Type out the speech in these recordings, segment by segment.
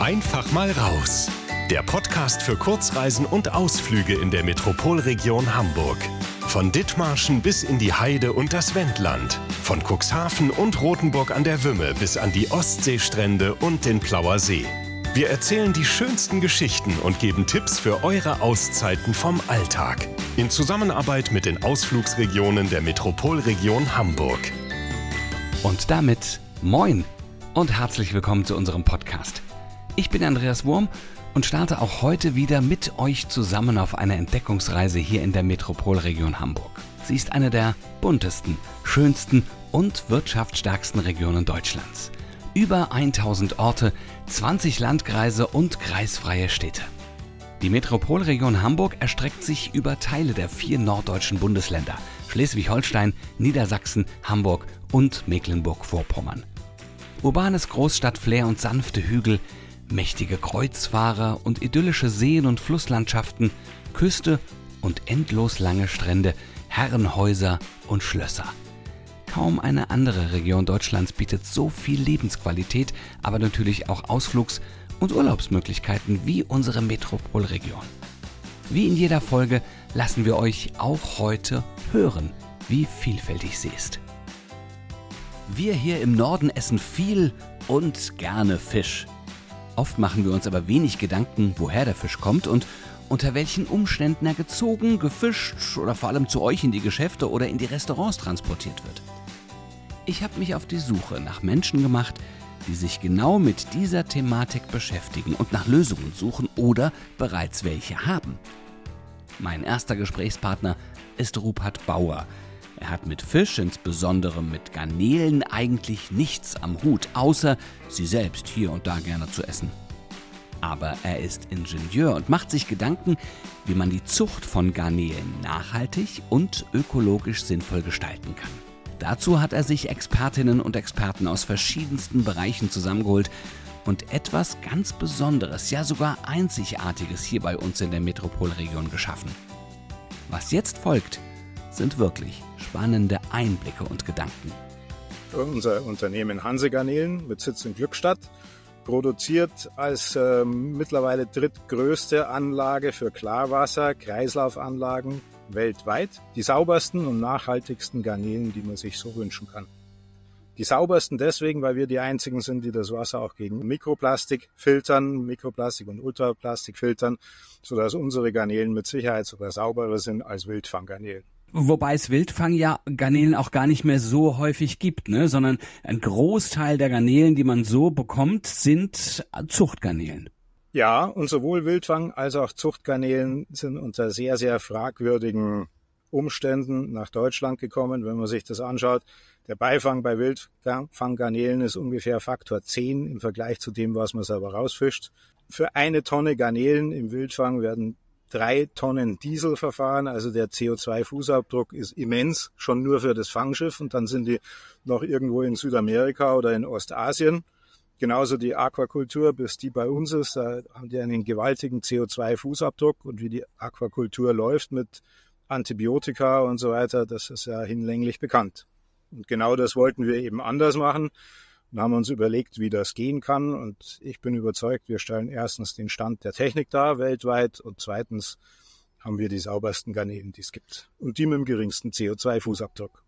Einfach mal raus. Der Podcast für Kurzreisen und Ausflüge in der Metropolregion Hamburg. Von Dithmarschen bis in die Heide und das Wendland. Von Cuxhaven und Rothenburg an der Wümme bis an die Ostseestrände und den Plauer See. Wir erzählen die schönsten Geschichten und geben Tipps für eure Auszeiten vom Alltag. In Zusammenarbeit mit den Ausflugsregionen der Metropolregion Hamburg. Und damit moin und herzlich willkommen zu unserem Podcast. Ich bin Andreas Wurm und starte auch heute wieder mit euch zusammen auf eine Entdeckungsreise hier in der Metropolregion Hamburg. Sie ist eine der buntesten, schönsten und wirtschaftsstärksten Regionen Deutschlands. Über 1000 Orte, 20 Landkreise und kreisfreie Städte. Die Metropolregion Hamburg erstreckt sich über Teile der vier norddeutschen Bundesländer Schleswig-Holstein, Niedersachsen, Hamburg und Mecklenburg-Vorpommern. Urbanes Großstadtflair und sanfte Hügel Mächtige Kreuzfahrer und idyllische Seen und Flusslandschaften, Küste und endlos lange Strände, Herrenhäuser und Schlösser. Kaum eine andere Region Deutschlands bietet so viel Lebensqualität, aber natürlich auch Ausflugs- und Urlaubsmöglichkeiten wie unsere Metropolregion. Wie in jeder Folge lassen wir euch auch heute hören, wie vielfältig sie ist. Wir hier im Norden essen viel und gerne Fisch. Oft machen wir uns aber wenig Gedanken, woher der Fisch kommt und unter welchen Umständen er gezogen, gefischt oder vor allem zu euch in die Geschäfte oder in die Restaurants transportiert wird. Ich habe mich auf die Suche nach Menschen gemacht, die sich genau mit dieser Thematik beschäftigen und nach Lösungen suchen oder bereits welche haben. Mein erster Gesprächspartner ist Rupert Bauer, er hat mit Fisch, insbesondere mit Garnelen, eigentlich nichts am Hut, außer sie selbst hier und da gerne zu essen. Aber er ist Ingenieur und macht sich Gedanken, wie man die Zucht von Garnelen nachhaltig und ökologisch sinnvoll gestalten kann. Dazu hat er sich Expertinnen und Experten aus verschiedensten Bereichen zusammengeholt und etwas ganz Besonderes, ja sogar Einzigartiges hier bei uns in der Metropolregion geschaffen. Was jetzt folgt, sind wirklich spannende Einblicke und Gedanken. Unser Unternehmen Hansegarnelen mit Sitz in Glückstadt produziert als äh, mittlerweile drittgrößte Anlage für Klarwasser, Kreislaufanlagen weltweit die saubersten und nachhaltigsten Garnelen, die man sich so wünschen kann. Die saubersten deswegen, weil wir die einzigen sind, die das Wasser auch gegen Mikroplastik filtern, Mikroplastik und Ultraplastik filtern, sodass unsere Garnelen mit Sicherheit sogar sauberer sind als Wildfanggarnelen. Wobei es Wildfang ja Garnelen auch gar nicht mehr so häufig gibt, ne? sondern ein Großteil der Garnelen, die man so bekommt, sind Zuchtgarnelen. Ja, und sowohl Wildfang als auch Zuchtgarnelen sind unter sehr, sehr fragwürdigen Umständen nach Deutschland gekommen, wenn man sich das anschaut. Der Beifang bei Wildfanggarnelen ist ungefähr Faktor 10 im Vergleich zu dem, was man selber rausfischt. Für eine Tonne Garnelen im Wildfang werden drei Tonnen Diesel verfahren. Also der CO2-Fußabdruck ist immens, schon nur für das Fangschiff. Und dann sind die noch irgendwo in Südamerika oder in Ostasien. Genauso die Aquakultur, bis die bei uns ist, da haben die einen gewaltigen CO2-Fußabdruck. Und wie die Aquakultur läuft mit Antibiotika und so weiter, das ist ja hinlänglich bekannt. Und genau das wollten wir eben anders machen. Dann haben wir uns überlegt, wie das gehen kann. Und ich bin überzeugt, wir stellen erstens den Stand der Technik dar weltweit und zweitens haben wir die saubersten Garnelen, die es gibt. Und die mit dem geringsten CO2-Fußabdruck.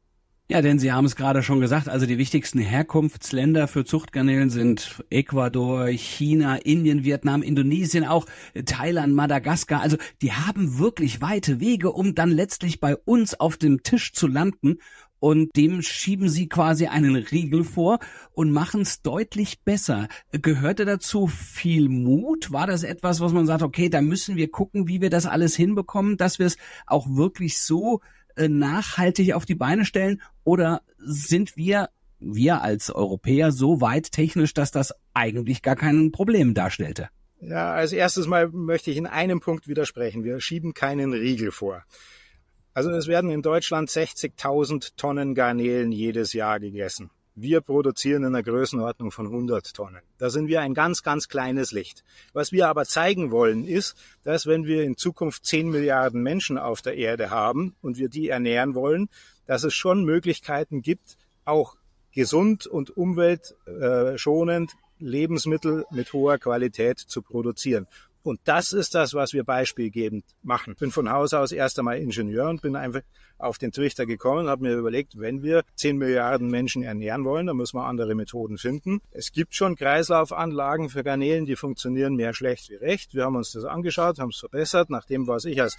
Ja, denn Sie haben es gerade schon gesagt, also die wichtigsten Herkunftsländer für Zuchtgarnelen sind Ecuador, China, Indien, Vietnam, Indonesien auch, Thailand, Madagaskar. Also die haben wirklich weite Wege, um dann letztlich bei uns auf dem Tisch zu landen und dem schieben sie quasi einen Riegel vor und machen es deutlich besser. Gehörte dazu viel Mut? War das etwas, was man sagt, okay, da müssen wir gucken, wie wir das alles hinbekommen, dass wir es auch wirklich so äh, nachhaltig auf die Beine stellen? Oder sind wir wir als Europäer so weit technisch, dass das eigentlich gar kein Problem darstellte. Ja, als erstes mal möchte ich in einem Punkt widersprechen. Wir schieben keinen Riegel vor. Also es werden in Deutschland 60.000 Tonnen Garnelen jedes Jahr gegessen. Wir produzieren in einer Größenordnung von 100 Tonnen. Da sind wir ein ganz, ganz kleines Licht. Was wir aber zeigen wollen ist, dass wenn wir in Zukunft 10 Milliarden Menschen auf der Erde haben und wir die ernähren wollen, dass es schon Möglichkeiten gibt, auch gesund und umweltschonend Lebensmittel mit hoher Qualität zu produzieren. Und das ist das, was wir beispielgebend machen. Ich bin von Haus aus erst einmal Ingenieur und bin einfach auf den Trichter gekommen und habe mir überlegt, wenn wir 10 Milliarden Menschen ernähren wollen, dann müssen wir andere Methoden finden. Es gibt schon Kreislaufanlagen für Garnelen, die funktionieren mehr schlecht wie recht. Wir haben uns das angeschaut, haben es verbessert. nachdem dem, was ich als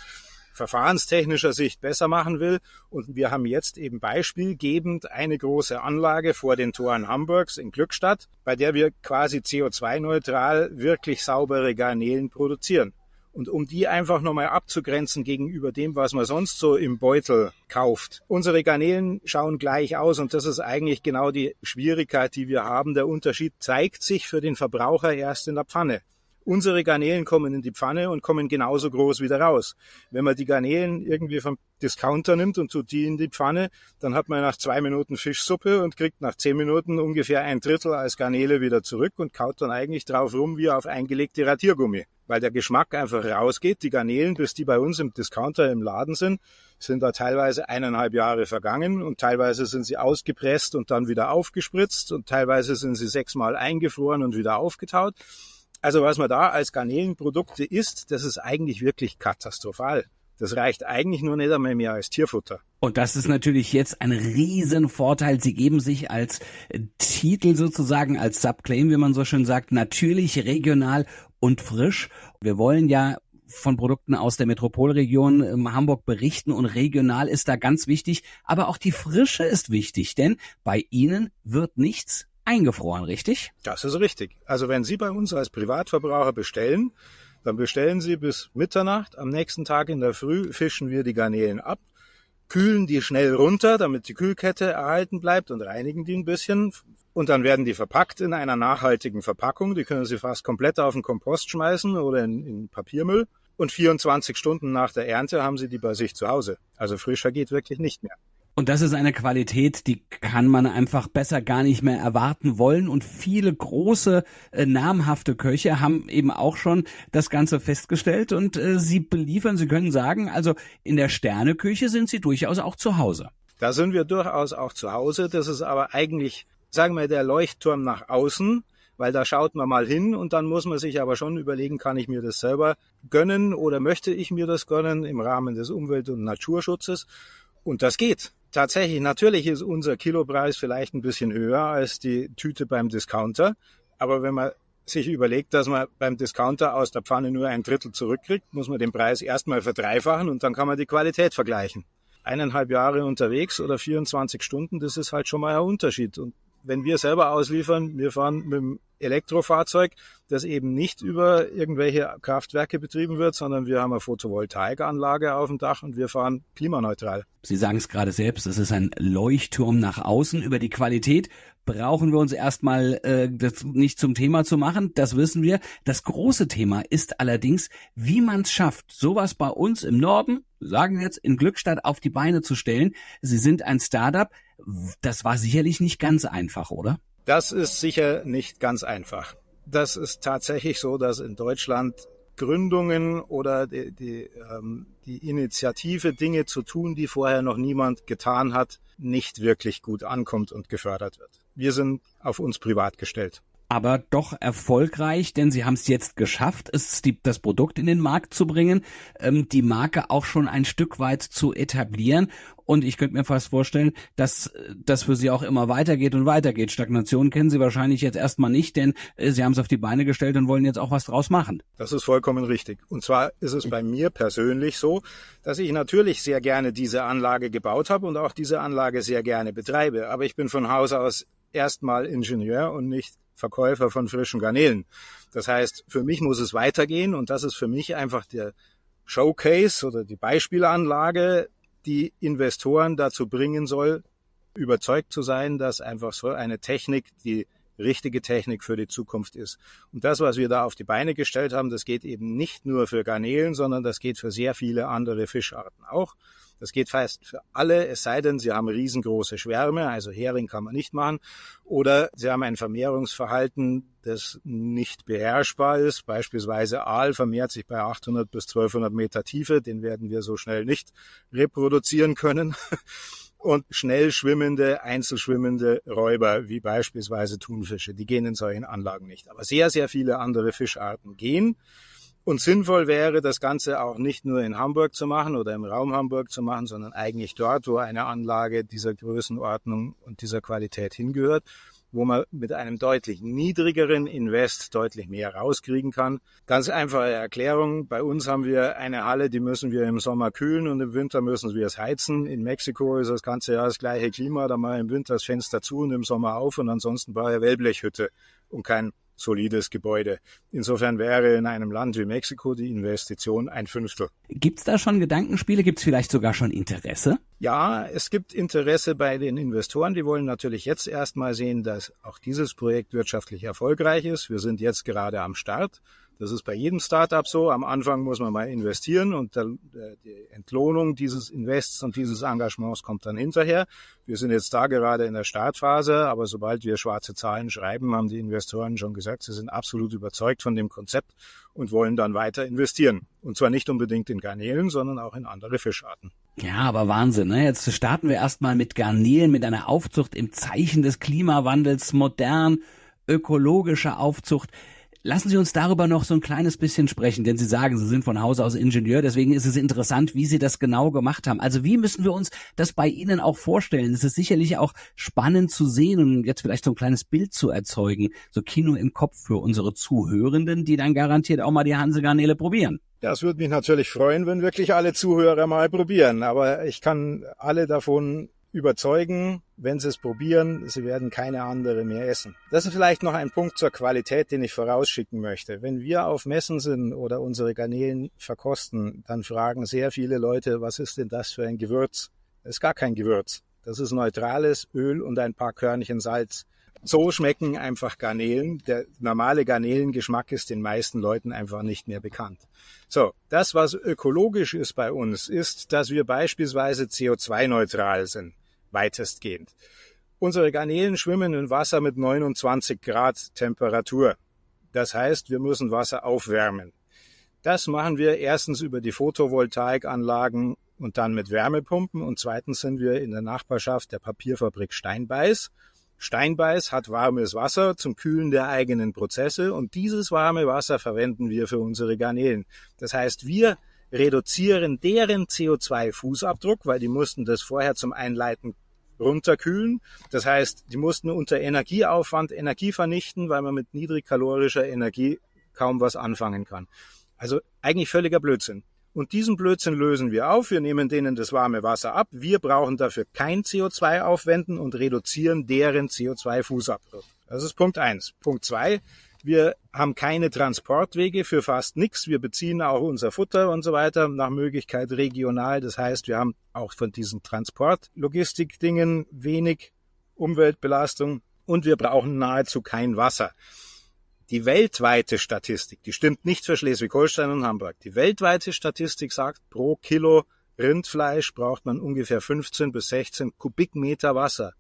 verfahrenstechnischer Sicht besser machen will. Und wir haben jetzt eben beispielgebend eine große Anlage vor den Toren Hamburgs in Glückstadt, bei der wir quasi CO2-neutral wirklich saubere Garnelen produzieren. Und um die einfach nochmal abzugrenzen gegenüber dem, was man sonst so im Beutel kauft. Unsere Garnelen schauen gleich aus und das ist eigentlich genau die Schwierigkeit, die wir haben. Der Unterschied zeigt sich für den Verbraucher erst in der Pfanne. Unsere Garnelen kommen in die Pfanne und kommen genauso groß wieder raus. Wenn man die Garnelen irgendwie vom Discounter nimmt und tut die in die Pfanne, dann hat man nach zwei Minuten Fischsuppe und kriegt nach zehn Minuten ungefähr ein Drittel als Garnele wieder zurück und kaut dann eigentlich drauf rum wie auf eingelegte Radiergummi. Weil der Geschmack einfach rausgeht. Die Garnelen, bis die bei uns im Discounter im Laden sind, sind da teilweise eineinhalb Jahre vergangen und teilweise sind sie ausgepresst und dann wieder aufgespritzt und teilweise sind sie sechsmal eingefroren und wieder aufgetaut. Also was man da als Garnelenprodukte isst, das ist eigentlich wirklich katastrophal. Das reicht eigentlich nur nicht einmal mehr als Tierfutter. Und das ist natürlich jetzt ein Riesenvorteil. Sie geben sich als Titel sozusagen, als Subclaim, wie man so schön sagt, natürlich regional und frisch. Wir wollen ja von Produkten aus der Metropolregion ähm, Hamburg berichten und regional ist da ganz wichtig. Aber auch die Frische ist wichtig, denn bei Ihnen wird nichts eingefroren, richtig? Das ist richtig. Also wenn Sie bei uns als Privatverbraucher bestellen, dann bestellen Sie bis Mitternacht. Am nächsten Tag in der Früh fischen wir die Garnelen ab, kühlen die schnell runter, damit die Kühlkette erhalten bleibt und reinigen die ein bisschen. Und dann werden die verpackt in einer nachhaltigen Verpackung. Die können Sie fast komplett auf den Kompost schmeißen oder in, in Papiermüll. Und 24 Stunden nach der Ernte haben Sie die bei sich zu Hause. Also frischer geht wirklich nicht mehr. Und das ist eine Qualität, die kann man einfach besser gar nicht mehr erwarten wollen. Und viele große, äh, namhafte Köche haben eben auch schon das Ganze festgestellt und äh, sie beliefern, sie können sagen, also in der Sterneküche sind sie durchaus auch zu Hause. Da sind wir durchaus auch zu Hause. Das ist aber eigentlich, sagen wir, der Leuchtturm nach außen, weil da schaut man mal hin und dann muss man sich aber schon überlegen, kann ich mir das selber gönnen oder möchte ich mir das gönnen im Rahmen des Umwelt- und Naturschutzes. Und das geht tatsächlich, natürlich ist unser Kilopreis vielleicht ein bisschen höher als die Tüte beim Discounter. Aber wenn man sich überlegt, dass man beim Discounter aus der Pfanne nur ein Drittel zurückkriegt, muss man den Preis erstmal verdreifachen und dann kann man die Qualität vergleichen. Eineinhalb Jahre unterwegs oder 24 Stunden, das ist halt schon mal ein Unterschied. Und wenn wir selber ausliefern, wir fahren mit dem Elektrofahrzeug, das eben nicht über irgendwelche Kraftwerke betrieben wird, sondern wir haben eine Photovoltaikanlage auf dem Dach und wir fahren klimaneutral. Sie sagen es gerade selbst, es ist ein Leuchtturm nach außen. Über die Qualität brauchen wir uns erstmal äh, das nicht zum Thema zu machen, das wissen wir. Das große Thema ist allerdings, wie man es schafft, sowas bei uns im Norden, sagen wir jetzt, in Glückstadt auf die Beine zu stellen. Sie sind ein Startup. Das war sicherlich nicht ganz einfach, oder? Das ist sicher nicht ganz einfach. Das ist tatsächlich so, dass in Deutschland Gründungen oder die, die, ähm, die Initiative, Dinge zu tun, die vorher noch niemand getan hat, nicht wirklich gut ankommt und gefördert wird. Wir sind auf uns privat gestellt aber doch erfolgreich, denn sie haben es jetzt geschafft, es die, das Produkt in den Markt zu bringen, ähm, die Marke auch schon ein Stück weit zu etablieren. Und ich könnte mir fast vorstellen, dass das für sie auch immer weitergeht und weitergeht. Stagnation kennen sie wahrscheinlich jetzt erstmal nicht, denn äh, sie haben es auf die Beine gestellt und wollen jetzt auch was draus machen. Das ist vollkommen richtig. Und zwar ist es bei mir persönlich so, dass ich natürlich sehr gerne diese Anlage gebaut habe und auch diese Anlage sehr gerne betreibe. Aber ich bin von Haus aus erstmal Ingenieur und nicht Verkäufer von frischen Garnelen. Das heißt, für mich muss es weitergehen und das ist für mich einfach der Showcase oder die Beispielanlage, die Investoren dazu bringen soll, überzeugt zu sein, dass einfach so eine Technik die richtige Technik für die Zukunft ist. Und das, was wir da auf die Beine gestellt haben, das geht eben nicht nur für Garnelen, sondern das geht für sehr viele andere Fischarten auch. Das geht fast für alle, es sei denn, sie haben riesengroße Schwärme, also Hering kann man nicht machen, oder sie haben ein Vermehrungsverhalten, das nicht beherrschbar ist. Beispielsweise Aal vermehrt sich bei 800 bis 1200 Meter Tiefe, den werden wir so schnell nicht reproduzieren können. und schnell schwimmende, einzelschwimmende Räuber, wie beispielsweise Thunfische, die gehen in solchen Anlagen nicht. Aber sehr, sehr viele andere Fischarten gehen. Und sinnvoll wäre, das Ganze auch nicht nur in Hamburg zu machen oder im Raum Hamburg zu machen, sondern eigentlich dort, wo eine Anlage dieser Größenordnung und dieser Qualität hingehört, wo man mit einem deutlich niedrigeren Invest deutlich mehr rauskriegen kann. Ganz einfache Erklärung. Bei uns haben wir eine Halle, die müssen wir im Sommer kühlen und im Winter müssen wir es heizen. In Mexiko ist das ganze Jahr das gleiche Klima, da mal im Winter das Fenster zu und im Sommer auf und ansonsten war ja Wellblechhütte und kein solides Gebäude. Insofern wäre in einem Land wie Mexiko die Investition ein Fünftel. Gibt es da schon Gedankenspiele? Gibt es vielleicht sogar schon Interesse? Ja, es gibt Interesse bei den Investoren. Die wollen natürlich jetzt erstmal sehen, dass auch dieses Projekt wirtschaftlich erfolgreich ist. Wir sind jetzt gerade am Start. Das ist bei jedem Startup so. Am Anfang muss man mal investieren und äh, die Entlohnung dieses Invests und dieses Engagements kommt dann hinterher. Wir sind jetzt da gerade in der Startphase, aber sobald wir schwarze Zahlen schreiben, haben die Investoren schon gesagt, sie sind absolut überzeugt von dem Konzept und wollen dann weiter investieren. Und zwar nicht unbedingt in Garnelen, sondern auch in andere Fischarten. Ja, aber Wahnsinn. Ne? Jetzt starten wir erstmal mit Garnelen, mit einer Aufzucht im Zeichen des Klimawandels, modern, ökologischer Aufzucht. Lassen Sie uns darüber noch so ein kleines bisschen sprechen, denn Sie sagen, Sie sind von Hause aus Ingenieur, deswegen ist es interessant, wie Sie das genau gemacht haben. Also wie müssen wir uns das bei Ihnen auch vorstellen? Es ist sicherlich auch spannend zu sehen und jetzt vielleicht so ein kleines Bild zu erzeugen, so Kino im Kopf für unsere Zuhörenden, die dann garantiert auch mal die Hansegarnele probieren. Ja, es würde mich natürlich freuen, wenn wirklich alle Zuhörer mal probieren, aber ich kann alle davon überzeugen, wenn sie es probieren, sie werden keine andere mehr essen. Das ist vielleicht noch ein Punkt zur Qualität, den ich vorausschicken möchte. Wenn wir auf Messen sind oder unsere Garnelen verkosten, dann fragen sehr viele Leute, was ist denn das für ein Gewürz? Das ist gar kein Gewürz. Das ist neutrales Öl und ein paar Körnchen Salz. So schmecken einfach Garnelen. Der normale Garnelengeschmack ist den meisten Leuten einfach nicht mehr bekannt. So, das, was ökologisch ist bei uns, ist, dass wir beispielsweise CO2-neutral sind weitestgehend. Unsere Garnelen schwimmen in Wasser mit 29 Grad Temperatur. Das heißt, wir müssen Wasser aufwärmen. Das machen wir erstens über die Photovoltaikanlagen und dann mit Wärmepumpen und zweitens sind wir in der Nachbarschaft der Papierfabrik Steinbeiß. Steinbeiß hat warmes Wasser zum Kühlen der eigenen Prozesse und dieses warme Wasser verwenden wir für unsere Garnelen. Das heißt, wir reduzieren deren CO2-Fußabdruck, weil die mussten das vorher zum Einleiten runterkühlen. Das heißt, die mussten unter Energieaufwand Energie vernichten, weil man mit niedrigkalorischer Energie kaum was anfangen kann. Also eigentlich völliger Blödsinn. Und diesen Blödsinn lösen wir auf. Wir nehmen denen das warme Wasser ab. Wir brauchen dafür kein CO2 aufwenden und reduzieren deren CO2-Fußabdruck. Das ist Punkt eins. Punkt zwei wir haben keine Transportwege für fast nichts. Wir beziehen auch unser Futter und so weiter nach Möglichkeit regional. Das heißt, wir haben auch von diesen Transportlogistikdingen wenig Umweltbelastung und wir brauchen nahezu kein Wasser. Die weltweite Statistik, die stimmt nicht für Schleswig-Holstein und Hamburg. Die weltweite Statistik sagt, pro Kilo Rindfleisch braucht man ungefähr 15 bis 16 Kubikmeter Wasser.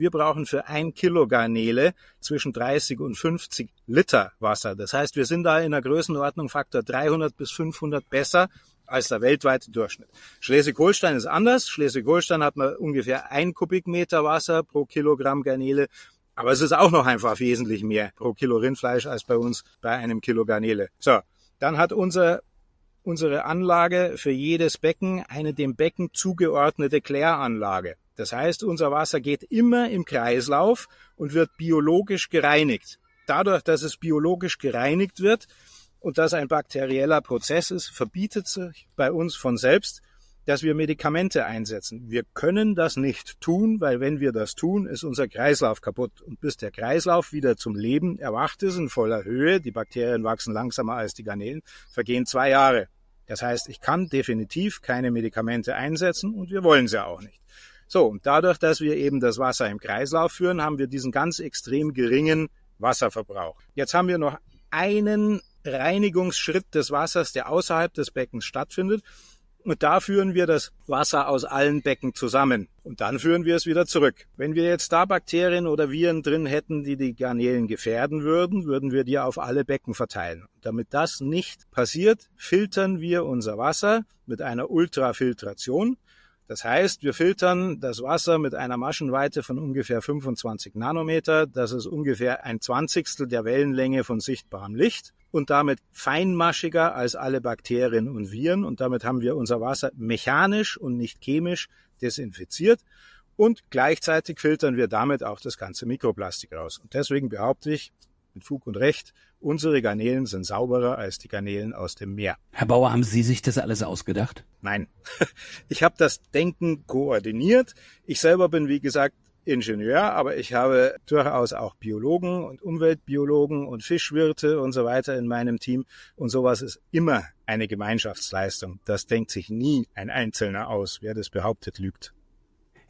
Wir brauchen für ein Kilo Garnele zwischen 30 und 50 Liter Wasser. Das heißt, wir sind da in der Größenordnung Faktor 300 bis 500 besser als der weltweite Durchschnitt. Schleswig-Holstein ist anders. Schleswig-Holstein hat man ungefähr ein Kubikmeter Wasser pro Kilogramm Garnele. Aber es ist auch noch einfach wesentlich mehr pro Kilo Rindfleisch als bei uns bei einem Kilo Garnele. So, dann hat unser, unsere Anlage für jedes Becken eine dem Becken zugeordnete Kläranlage. Das heißt, unser Wasser geht immer im Kreislauf und wird biologisch gereinigt. Dadurch, dass es biologisch gereinigt wird und das ein bakterieller Prozess ist, verbietet sich bei uns von selbst, dass wir Medikamente einsetzen. Wir können das nicht tun, weil wenn wir das tun, ist unser Kreislauf kaputt. Und bis der Kreislauf wieder zum Leben erwacht ist in voller Höhe, die Bakterien wachsen langsamer als die Garnelen, vergehen zwei Jahre. Das heißt, ich kann definitiv keine Medikamente einsetzen und wir wollen sie auch nicht. So, und dadurch, dass wir eben das Wasser im Kreislauf führen, haben wir diesen ganz extrem geringen Wasserverbrauch. Jetzt haben wir noch einen Reinigungsschritt des Wassers, der außerhalb des Beckens stattfindet. Und da führen wir das Wasser aus allen Becken zusammen. Und dann führen wir es wieder zurück. Wenn wir jetzt da Bakterien oder Viren drin hätten, die die Garnelen gefährden würden, würden wir die auf alle Becken verteilen. Damit das nicht passiert, filtern wir unser Wasser mit einer Ultrafiltration. Das heißt, wir filtern das Wasser mit einer Maschenweite von ungefähr 25 Nanometer. Das ist ungefähr ein Zwanzigstel der Wellenlänge von sichtbarem Licht und damit feinmaschiger als alle Bakterien und Viren. Und damit haben wir unser Wasser mechanisch und nicht chemisch desinfiziert. Und gleichzeitig filtern wir damit auch das ganze Mikroplastik raus. Und deswegen behaupte ich mit Fug und Recht, Unsere Garnelen sind sauberer als die Garnelen aus dem Meer. Herr Bauer, haben Sie sich das alles ausgedacht? Nein. Ich habe das Denken koordiniert. Ich selber bin, wie gesagt, Ingenieur, aber ich habe durchaus auch Biologen und Umweltbiologen und Fischwirte und so weiter in meinem Team. Und sowas ist immer eine Gemeinschaftsleistung. Das denkt sich nie ein Einzelner aus. Wer das behauptet, lügt.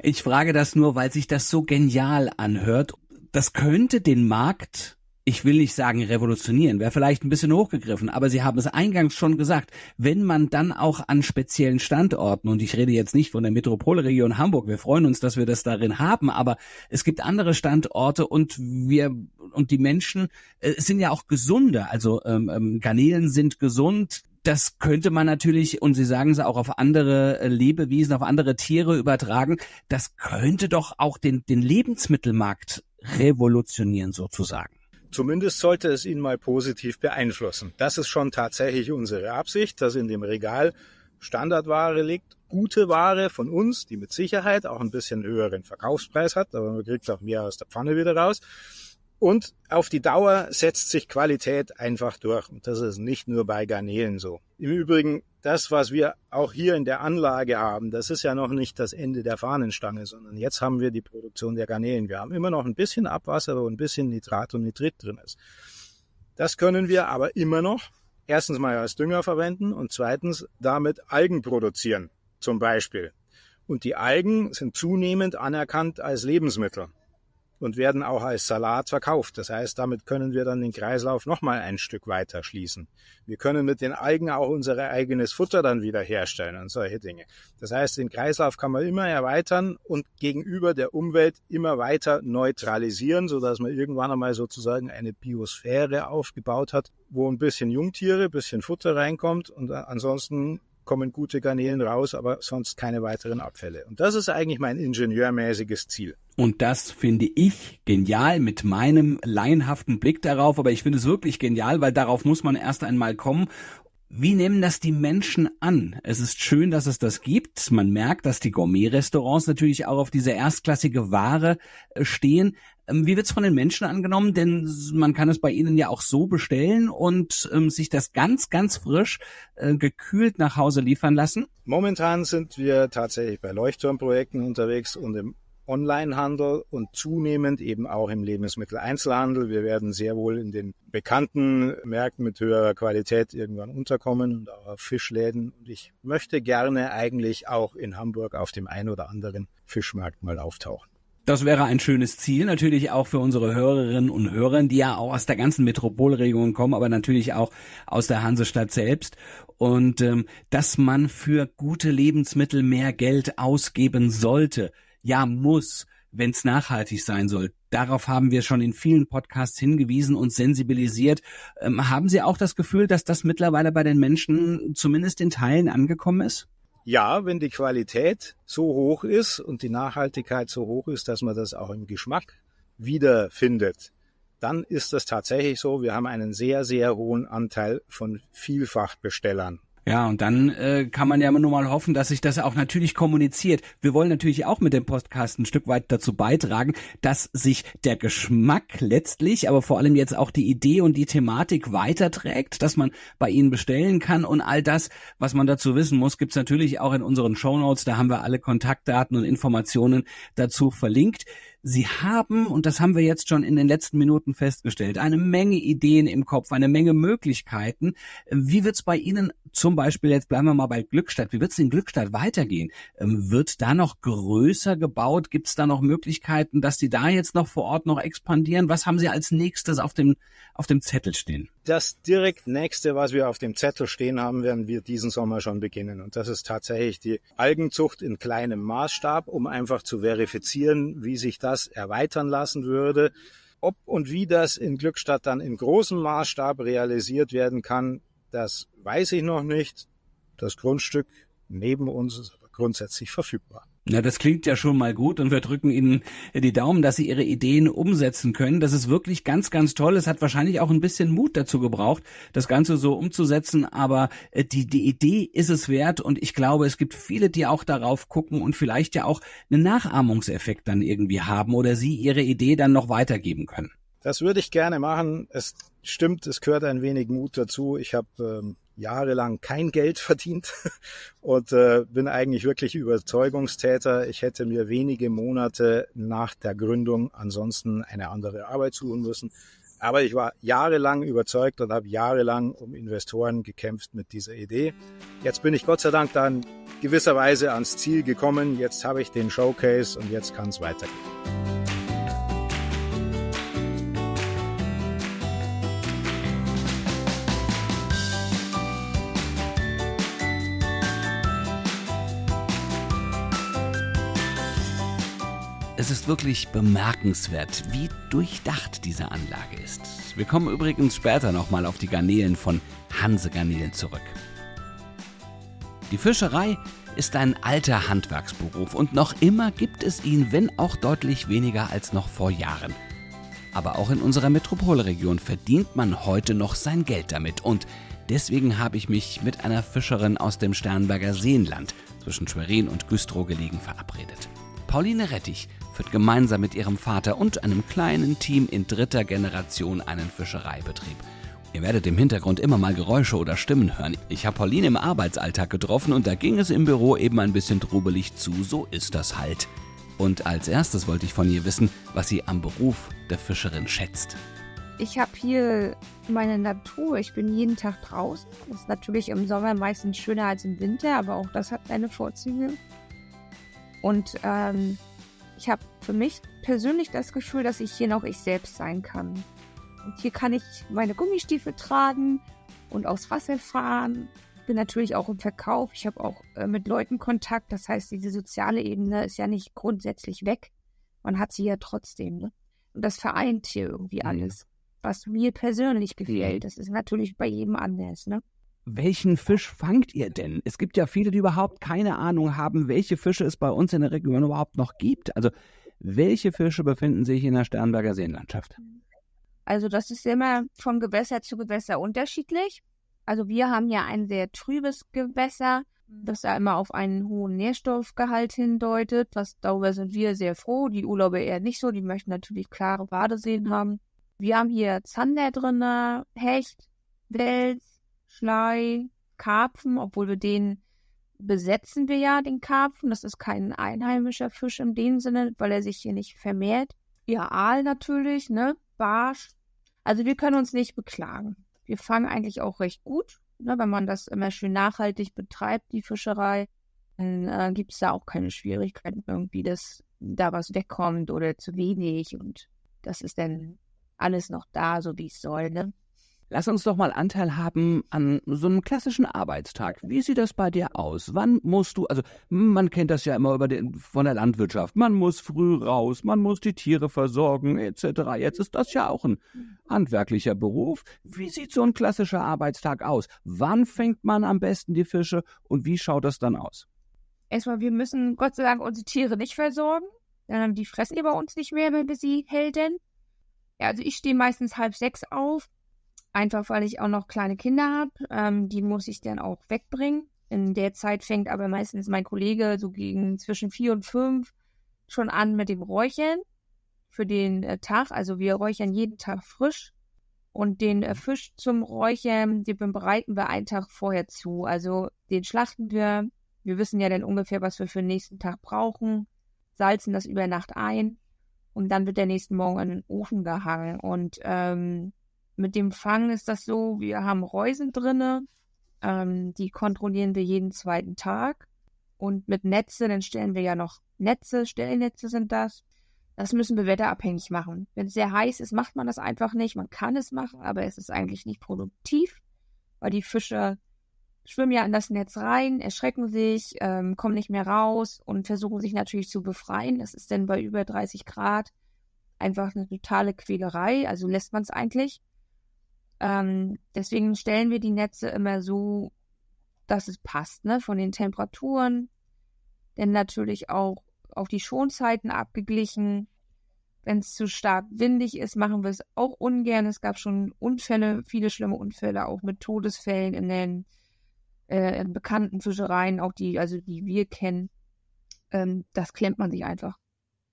Ich frage das nur, weil sich das so genial anhört. Das könnte den Markt ich will nicht sagen revolutionieren, wäre vielleicht ein bisschen hochgegriffen, aber Sie haben es eingangs schon gesagt, wenn man dann auch an speziellen Standorten, und ich rede jetzt nicht von der Metropolregion Hamburg, wir freuen uns, dass wir das darin haben, aber es gibt andere Standorte und wir und die Menschen äh, sind ja auch gesunde, also ähm, ähm, Garnelen sind gesund, das könnte man natürlich, und Sie sagen es auch auf andere äh, Lebewesen, auf andere Tiere übertragen, das könnte doch auch den, den Lebensmittelmarkt revolutionieren sozusagen. Zumindest sollte es ihn mal positiv beeinflussen. Das ist schon tatsächlich unsere Absicht, dass in dem Regal Standardware liegt, gute Ware von uns, die mit Sicherheit auch ein bisschen höheren Verkaufspreis hat, aber man kriegt auch mehr aus der Pfanne wieder raus. Und auf die Dauer setzt sich Qualität einfach durch. Und das ist nicht nur bei Garnelen so. Im Übrigen das, was wir auch hier in der Anlage haben, das ist ja noch nicht das Ende der Fahnenstange, sondern jetzt haben wir die Produktion der Garnelen. Wir haben immer noch ein bisschen Abwasser, wo ein bisschen Nitrat und Nitrit drin ist. Das können wir aber immer noch erstens mal als Dünger verwenden und zweitens damit Algen produzieren, zum Beispiel. Und die Algen sind zunehmend anerkannt als Lebensmittel und werden auch als Salat verkauft. Das heißt, damit können wir dann den Kreislauf nochmal ein Stück weiter schließen. Wir können mit den Algen auch unser eigenes Futter dann wieder herstellen und solche Dinge. Das heißt, den Kreislauf kann man immer erweitern und gegenüber der Umwelt immer weiter neutralisieren, sodass man irgendwann einmal sozusagen eine Biosphäre aufgebaut hat, wo ein bisschen Jungtiere, bisschen Futter reinkommt und ansonsten kommen gute Garnelen raus, aber sonst keine weiteren Abfälle. Und das ist eigentlich mein ingenieurmäßiges Ziel. Und das finde ich genial mit meinem laienhaften Blick darauf. Aber ich finde es wirklich genial, weil darauf muss man erst einmal kommen. Wie nehmen das die Menschen an? Es ist schön, dass es das gibt. Man merkt, dass die Gourmet-Restaurants natürlich auch auf diese erstklassige Ware äh, stehen. Ähm, wie wird es von den Menschen angenommen? Denn man kann es bei Ihnen ja auch so bestellen und ähm, sich das ganz, ganz frisch äh, gekühlt nach Hause liefern lassen. Momentan sind wir tatsächlich bei Leuchtturmprojekten unterwegs und im Onlinehandel und zunehmend eben auch im Lebensmitteleinzelhandel. Wir werden sehr wohl in den bekannten Märkten mit höherer Qualität irgendwann unterkommen und auch auf Fischläden. Und ich möchte gerne eigentlich auch in Hamburg auf dem einen oder anderen Fischmarkt mal auftauchen. Das wäre ein schönes Ziel, natürlich auch für unsere Hörerinnen und Hörer, die ja auch aus der ganzen Metropolregion kommen, aber natürlich auch aus der Hansestadt selbst. Und ähm, dass man für gute Lebensmittel mehr Geld ausgeben sollte, ja muss, wenn es nachhaltig sein soll. Darauf haben wir schon in vielen Podcasts hingewiesen und sensibilisiert. Ähm, haben Sie auch das Gefühl, dass das mittlerweile bei den Menschen zumindest in Teilen angekommen ist? Ja, wenn die Qualität so hoch ist und die Nachhaltigkeit so hoch ist, dass man das auch im Geschmack wiederfindet, dann ist das tatsächlich so. Wir haben einen sehr, sehr hohen Anteil von Vielfachbestellern. Ja, und dann äh, kann man ja nur mal hoffen, dass sich das auch natürlich kommuniziert. Wir wollen natürlich auch mit dem Podcast ein Stück weit dazu beitragen, dass sich der Geschmack letztlich, aber vor allem jetzt auch die Idee und die Thematik weiterträgt, dass man bei Ihnen bestellen kann und all das, was man dazu wissen muss, gibt's natürlich auch in unseren Show Notes. Da haben wir alle Kontaktdaten und Informationen dazu verlinkt. Sie haben, und das haben wir jetzt schon in den letzten Minuten festgestellt, eine Menge Ideen im Kopf, eine Menge Möglichkeiten. Wie wird's bei Ihnen zum Beispiel, jetzt bleiben wir mal bei Glückstadt. Wie wird es in Glückstadt weitergehen? Ähm, wird da noch größer gebaut? Gibt es da noch Möglichkeiten, dass die da jetzt noch vor Ort noch expandieren? Was haben Sie als nächstes auf dem, auf dem Zettel stehen? Das direkt nächste, was wir auf dem Zettel stehen haben, werden wir diesen Sommer schon beginnen. Und das ist tatsächlich die Algenzucht in kleinem Maßstab, um einfach zu verifizieren, wie sich das erweitern lassen würde. Ob und wie das in Glückstadt dann in großem Maßstab realisiert werden kann, das weiß ich noch nicht. Das Grundstück neben uns ist aber grundsätzlich verfügbar. Na, das klingt ja schon mal gut und wir drücken Ihnen die Daumen, dass Sie Ihre Ideen umsetzen können. Das ist wirklich ganz, ganz toll. Es hat wahrscheinlich auch ein bisschen Mut dazu gebraucht, das Ganze so umzusetzen, aber äh, die, die Idee ist es wert und ich glaube, es gibt viele, die auch darauf gucken und vielleicht ja auch einen Nachahmungseffekt dann irgendwie haben oder Sie Ihre Idee dann noch weitergeben können. Das würde ich gerne machen. Es stimmt, es gehört ein wenig Mut dazu. Ich habe ähm, jahrelang kein Geld verdient und äh, bin eigentlich wirklich Überzeugungstäter. Ich hätte mir wenige Monate nach der Gründung ansonsten eine andere Arbeit suchen müssen. Aber ich war jahrelang überzeugt und habe jahrelang um Investoren gekämpft mit dieser Idee. Jetzt bin ich Gott sei Dank dann gewisserweise ans Ziel gekommen. Jetzt habe ich den Showcase und jetzt kann es weitergehen. wirklich bemerkenswert, wie durchdacht diese Anlage ist. Wir kommen übrigens später nochmal auf die Garnelen von Hansegarnelen zurück. Die Fischerei ist ein alter Handwerksberuf und noch immer gibt es ihn, wenn auch deutlich weniger als noch vor Jahren. Aber auch in unserer Metropolregion verdient man heute noch sein Geld damit und deswegen habe ich mich mit einer Fischerin aus dem Sternberger Seenland zwischen Schwerin und Güstrow gelegen verabredet. Pauline Rettich führt gemeinsam mit ihrem Vater und einem kleinen Team in dritter Generation einen Fischereibetrieb. Ihr werdet im Hintergrund immer mal Geräusche oder Stimmen hören. Ich habe Pauline im Arbeitsalltag getroffen und da ging es im Büro eben ein bisschen trubelig zu, so ist das halt. Und als erstes wollte ich von ihr wissen, was sie am Beruf der Fischerin schätzt. Ich habe hier meine Natur. Ich bin jeden Tag draußen. Das ist natürlich im Sommer meistens schöner als im Winter, aber auch das hat seine Vorzüge. Und ähm, ich habe für mich persönlich das Gefühl, dass ich hier noch ich selbst sein kann. Und hier kann ich meine Gummistiefel tragen und aufs Wasser fahren. Bin natürlich auch im Verkauf. Ich habe auch äh, mit Leuten Kontakt. Das heißt, diese soziale Ebene ist ja nicht grundsätzlich weg. Man hat sie ja trotzdem. Ne? Und das vereint hier irgendwie alles. Ja. Was mir persönlich gefällt. Das ist natürlich bei jedem anders. Ne? welchen Fisch fangt ihr denn? Es gibt ja viele, die überhaupt keine Ahnung haben, welche Fische es bei uns in der Region überhaupt noch gibt. Also welche Fische befinden sich in der Sternberger Seenlandschaft? Also das ist immer von Gewässer zu Gewässer unterschiedlich. Also wir haben ja ein sehr trübes Gewässer, das ja immer auf einen hohen Nährstoffgehalt hindeutet. Was, darüber sind wir sehr froh, die Urlauber eher nicht so. Die möchten natürlich klare Badeseen haben. Wir haben hier Zander drin, Hecht, Wels, Schlei, Karpfen, obwohl wir den besetzen wir ja, den Karpfen. Das ist kein einheimischer Fisch in dem Sinne, weil er sich hier nicht vermehrt. Ja, Aal natürlich, ne? Barsch. Also wir können uns nicht beklagen. Wir fangen eigentlich auch recht gut, ne? wenn man das immer schön nachhaltig betreibt, die Fischerei. Dann äh, gibt es da auch keine Schwierigkeiten irgendwie, dass da was wegkommt oder zu wenig. Und das ist dann alles noch da, so wie es soll, ne? Lass uns doch mal Anteil haben an so einem klassischen Arbeitstag. Wie sieht das bei dir aus? Wann musst du, also man kennt das ja immer über den, von der Landwirtschaft. Man muss früh raus, man muss die Tiere versorgen etc. Jetzt ist das ja auch ein handwerklicher Beruf. Wie sieht so ein klassischer Arbeitstag aus? Wann fängt man am besten die Fische und wie schaut das dann aus? Erstmal, wir müssen Gott sei Dank unsere Tiere nicht versorgen. die fressen die bei uns nicht mehr, wenn wir sie helden. Ja, also ich stehe meistens halb sechs auf, Einfach weil ich auch noch kleine Kinder habe. Ähm, die muss ich dann auch wegbringen. In der Zeit fängt aber meistens mein Kollege so gegen zwischen vier und fünf schon an mit dem Räuchern für den äh, Tag. Also wir räuchern jeden Tag frisch. Und den äh, mhm. Fisch zum Räuchern, den bereiten wir einen Tag vorher zu. Also den schlachten wir. Wir wissen ja dann ungefähr, was wir für den nächsten Tag brauchen. Salzen das über Nacht ein. Und dann wird der nächsten Morgen in den Ofen gehangen. Und ähm, mit dem Fang ist das so, wir haben Reusen drinne, ähm, die kontrollieren wir jeden zweiten Tag. Und mit Netze, dann stellen wir ja noch Netze, Stellnetze sind das. Das müssen wir wetterabhängig machen. Wenn es sehr heiß ist, macht man das einfach nicht. Man kann es machen, aber es ist eigentlich nicht produktiv, weil die Fische schwimmen ja in das Netz rein, erschrecken sich, ähm, kommen nicht mehr raus und versuchen sich natürlich zu befreien. Das ist dann bei über 30 Grad einfach eine totale Quälerei. Also lässt man es eigentlich. Ähm, deswegen stellen wir die Netze immer so, dass es passt, ne? Von den Temperaturen, denn natürlich auch auf die Schonzeiten abgeglichen. Wenn es zu stark windig ist, machen wir es auch ungern. Es gab schon Unfälle, viele schlimme Unfälle, auch mit Todesfällen in den äh, in bekannten Fischereien, auch die, also die wir kennen. Ähm, das klemmt man sich einfach.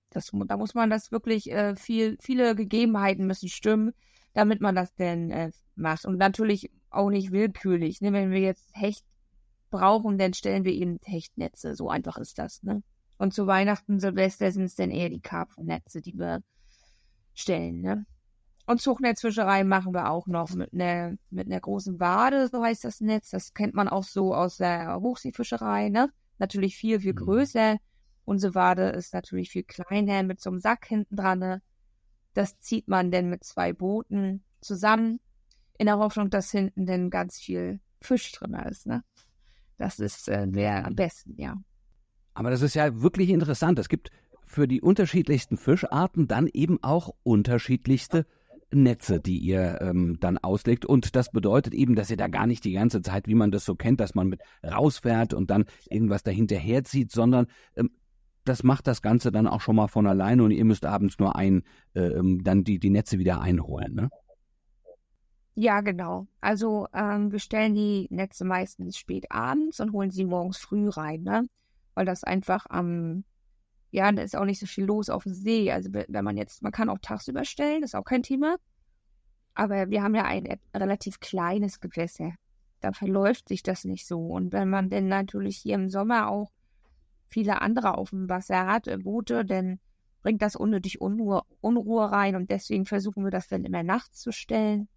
Das, da muss man das wirklich äh, viel, viele Gegebenheiten müssen stimmen, damit man das denn äh, macht. Und natürlich auch nicht willkürlich. Ne? Wenn wir jetzt Hecht brauchen, dann stellen wir eben Hechtnetze. So einfach ist das. Ne? Und zu Weihnachten, Silvester sind es dann eher die Karpfennetze, die wir stellen. Ne? Und Zuchtnetzfischerei machen wir auch noch mit einer mit einer großen Wade, so heißt das Netz. Das kennt man auch so aus der Hochseefischerei. Ne? Natürlich viel, viel mhm. größer. Unsere Wade ist natürlich viel kleiner mit so einem Sack hinten dran. Ne? Das zieht man dann mit zwei Booten zusammen, in der Hoffnung, dass hinten dann ganz viel Fisch drin ist. Ne? Das ist äh, wäre am besten, ja. Aber das ist ja wirklich interessant. Es gibt für die unterschiedlichsten Fischarten dann eben auch unterschiedlichste Netze, die ihr ähm, dann auslegt. Und das bedeutet eben, dass ihr da gar nicht die ganze Zeit, wie man das so kennt, dass man mit rausfährt und dann irgendwas dahinterherzieht, sondern ähm, das macht das Ganze dann auch schon mal von alleine und ihr müsst abends nur ein, äh, ähm, dann die, die Netze wieder einholen, ne? Ja, genau. Also ähm, wir stellen die Netze meistens spät abends und holen sie morgens früh rein, ne? Weil das einfach am, ähm, ja, da ist auch nicht so viel los auf dem See. Also wenn man jetzt, man kann auch tagsüber stellen, ist auch kein Thema. Aber wir haben ja ein e-, relativ kleines Gewässer. Da verläuft sich das nicht so. Und wenn man denn natürlich hier im Sommer auch viele andere auf dem Wasser hat, äh, Boote, denn bringt das unnötig Unruhe, Unruhe rein und deswegen versuchen wir das dann immer nachts zu stellen.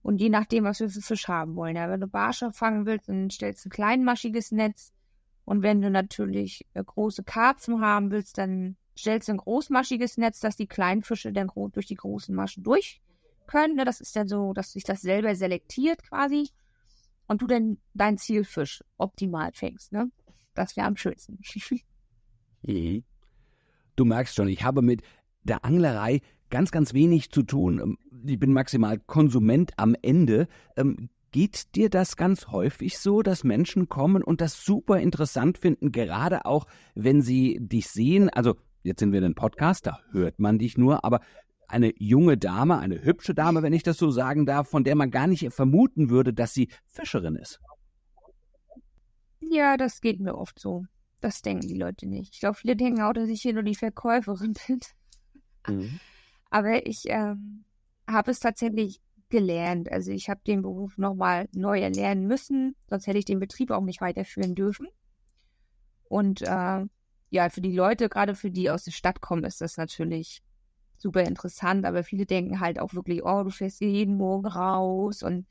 Und je nachdem, was wir für Fisch haben wollen. Ja, wenn du Barsche fangen willst, dann stellst du ein kleinmaschiges Netz. Und wenn du natürlich äh, große Karpfen haben willst, dann stellst du ein großmaschiges Netz, dass die kleinen Fische dann durch die großen Maschen durch können. Ne, das ist dann so, dass sich das selber selektiert quasi und du dann dein Zielfisch optimal fängst. Ne? Das wäre am schönsten. Mhm. Du merkst schon, ich habe mit der Anglerei ganz, ganz wenig zu tun. Ähm, ich bin maximal Konsument am Ende. Ähm, geht dir das ganz häufig so, dass Menschen kommen und das super interessant finden, gerade auch wenn sie dich sehen? Also jetzt sind wir in einem Podcast, da hört man dich nur, aber eine junge Dame, eine hübsche Dame, wenn ich das so sagen darf, von der man gar nicht vermuten würde, dass sie Fischerin ist. Ja, das geht mir oft so. Das denken die Leute nicht. Ich glaube, viele denken auch, dass ich hier nur die Verkäuferin bin. Mhm. Aber ich ähm, habe es tatsächlich gelernt. Also ich habe den Beruf nochmal neu erlernen müssen, sonst hätte ich den Betrieb auch nicht weiterführen dürfen. Und äh, ja, für die Leute, gerade für die aus der Stadt kommen, ist das natürlich super interessant. Aber viele denken halt auch wirklich, oh, du fährst jeden Morgen raus und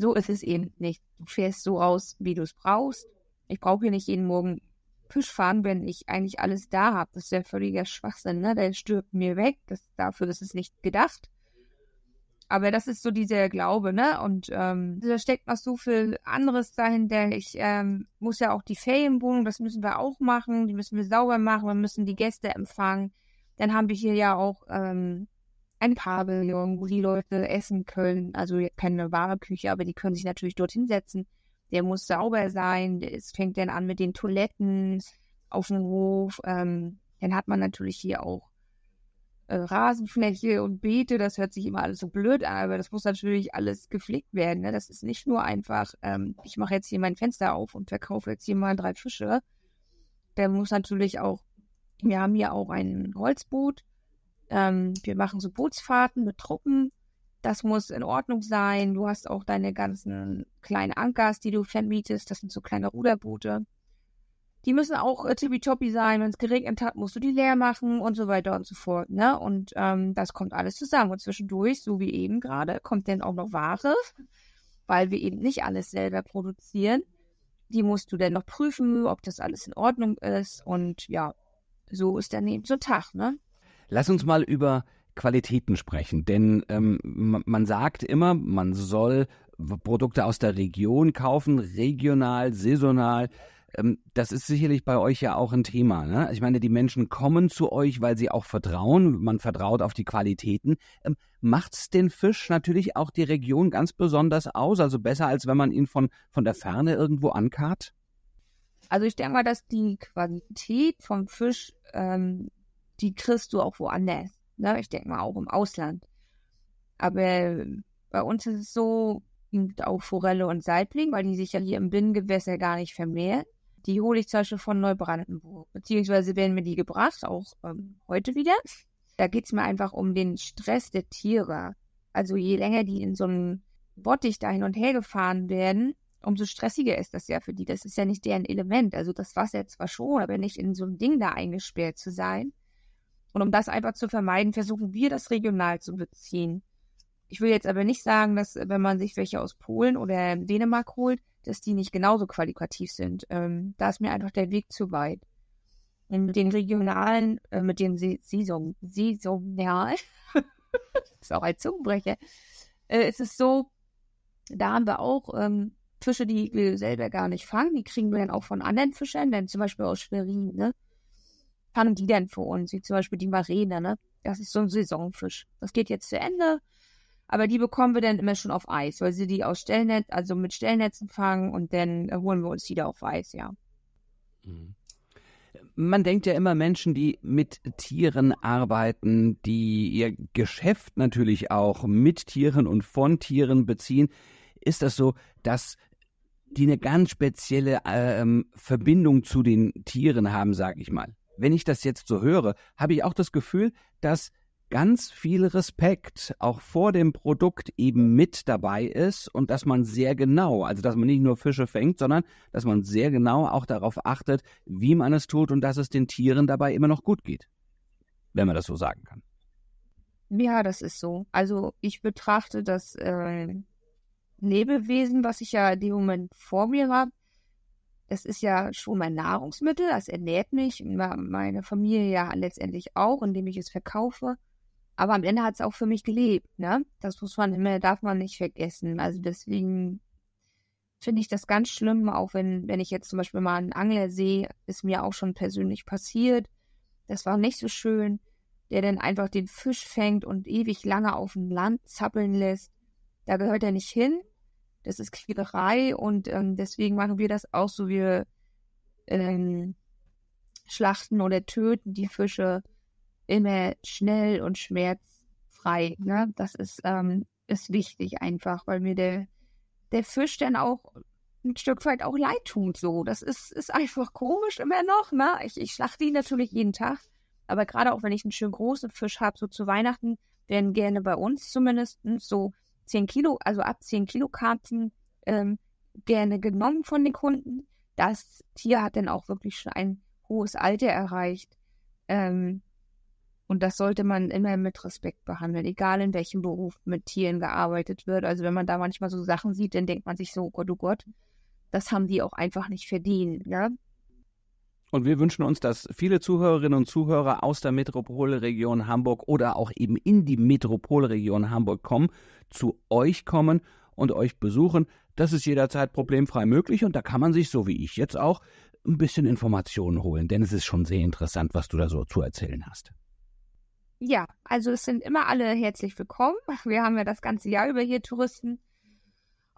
so ist es eben nicht. Du fährst so aus, wie du es brauchst. Ich brauche hier nicht jeden Morgen Fisch fahren, wenn ich eigentlich alles da habe. Das ist ja völliger Schwachsinn, ne? Der stirbt mir weg. Das, dafür ist es nicht gedacht. Aber das ist so dieser Glaube, ne? Und ähm, da steckt noch so viel anderes dahinter. Ich ähm, muss ja auch die Ferienwohnung, das müssen wir auch machen. Die müssen wir sauber machen. Wir müssen die Gäste empfangen. Dann haben wir hier ja auch ähm, ein Pavillon, wo die Leute essen können. Also keine wahre Küche, aber die können sich natürlich dort hinsetzen. Der muss sauber sein. Es fängt dann an mit den Toiletten auf dem Hof. Ähm, dann hat man natürlich hier auch äh, Rasenfläche und Beete. Das hört sich immer alles so blöd an, aber das muss natürlich alles gepflegt werden. Ne? Das ist nicht nur einfach, ähm, ich mache jetzt hier mein Fenster auf und verkaufe jetzt hier mal drei Fische. Der muss natürlich auch, wir haben hier auch ein Holzboot ähm, wir machen so Bootsfahrten mit Truppen. Das muss in Ordnung sein. Du hast auch deine ganzen kleinen Ankers, die du vermietest. Das sind so kleine Ruderboote. Die müssen auch äh, tippitoppi sein. Wenn es geregnet hat, musst du die leer machen und so weiter und so fort. Ne? Und ähm, das kommt alles zusammen. Und zwischendurch, so wie eben gerade, kommt dann auch noch Ware, weil wir eben nicht alles selber produzieren. Die musst du dann noch prüfen, ob das alles in Ordnung ist. Und ja, so ist dann eben so ein Tag, ne? Lass uns mal über Qualitäten sprechen, denn ähm, man sagt immer, man soll Produkte aus der Region kaufen, regional, saisonal. Ähm, das ist sicherlich bei euch ja auch ein Thema. Ne? Ich meine, die Menschen kommen zu euch, weil sie auch vertrauen. Man vertraut auf die Qualitäten. Ähm, es den Fisch natürlich auch die Region ganz besonders aus? Also besser, als wenn man ihn von, von der Ferne irgendwo ankarrt? Also ich denke mal, dass die Qualität vom Fisch ähm, die kriegst du auch woanders. Ne? Ich denke mal auch im Ausland. Aber äh, bei uns ist es so, auch Forelle und Saibling, weil die sich ja hier im Binnengewässer gar nicht vermehren. Die hole ich zum Beispiel von Neubrandenburg, beziehungsweise werden mir die gebracht, auch ähm, heute wieder. Da geht es mir einfach um den Stress der Tiere. Also je länger die in so einem Bottich da hin und her gefahren werden, umso stressiger ist das ja für die. Das ist ja nicht deren Element. Also das Wasser zwar schon, aber nicht in so einem Ding da eingesperrt zu sein. Und um das einfach zu vermeiden, versuchen wir das regional zu beziehen. Ich will jetzt aber nicht sagen, dass wenn man sich welche aus Polen oder Dänemark holt, dass die nicht genauso qualitativ sind. Ähm, da ist mir einfach der Weg zu weit. Und mit den regionalen, äh, mit den saison saisonal, ist auch ein Zungenbrecher, äh, ist es so, da haben wir auch ähm, Fische, die wir selber gar nicht fangen, die kriegen wir dann auch von anderen Fischern, dann zum Beispiel aus Schwerin, ne? fangen die denn für uns? Wie zum Beispiel die Marine, ne? Das ist so ein Saisonfisch. Das geht jetzt zu Ende, aber die bekommen wir dann immer schon auf Eis, weil sie die aus Stellnetz, also mit Stellnetzen fangen und dann äh, holen wir uns die da auf Eis, ja. Mhm. man denkt ja immer Menschen, die mit Tieren arbeiten, die ihr Geschäft natürlich auch mit Tieren und von Tieren beziehen. Ist das so, dass die eine ganz spezielle äh, ähm, Verbindung zu den Tieren haben, sag ich mal? wenn ich das jetzt so höre, habe ich auch das Gefühl, dass ganz viel Respekt auch vor dem Produkt eben mit dabei ist und dass man sehr genau, also dass man nicht nur Fische fängt, sondern dass man sehr genau auch darauf achtet, wie man es tut und dass es den Tieren dabei immer noch gut geht, wenn man das so sagen kann. Ja, das ist so. Also ich betrachte das äh, Lebewesen, was ich ja in dem Moment vor mir habe, das ist ja schon mein Nahrungsmittel, das ernährt mich, meine Familie ja letztendlich auch, indem ich es verkaufe. Aber am Ende hat es auch für mich gelebt, ne? Das muss man immer, ne, darf man nicht vergessen. Also deswegen finde ich das ganz schlimm, auch wenn, wenn ich jetzt zum Beispiel mal einen Angler sehe, ist mir auch schon persönlich passiert. Das war nicht so schön, der dann einfach den Fisch fängt und ewig lange auf dem Land zappeln lässt. Da gehört er nicht hin, das ist Quälerei und ähm, deswegen machen wir das auch so. Wir ähm, schlachten oder töten die Fische immer schnell und schmerzfrei. Ne? Das ist, ähm, ist wichtig einfach, weil mir der, der Fisch dann auch ein Stück weit auch leid tut. So. Das ist, ist einfach komisch immer noch. Ne? Ich, ich schlachte ihn natürlich jeden Tag, aber gerade auch wenn ich einen schönen großen Fisch habe, so zu Weihnachten, werden gerne bei uns zumindest so 10 Kilo, also ab 10 Kilo Karten ähm, gerne genommen von den Kunden. Das Tier hat dann auch wirklich schon ein hohes Alter erreicht. Ähm, und das sollte man immer mit Respekt behandeln, egal in welchem Beruf mit Tieren gearbeitet wird. Also wenn man da manchmal so Sachen sieht, dann denkt man sich so, oh Gott, oh Gott, das haben die auch einfach nicht verdient. Ne? Und wir wünschen uns, dass viele Zuhörerinnen und Zuhörer aus der Metropolregion Hamburg oder auch eben in die Metropolregion Hamburg kommen, zu euch kommen und euch besuchen. Das ist jederzeit problemfrei möglich und da kann man sich, so wie ich jetzt auch, ein bisschen Informationen holen, denn es ist schon sehr interessant, was du da so zu erzählen hast. Ja, also es sind immer alle herzlich willkommen. Wir haben ja das ganze Jahr über hier Touristen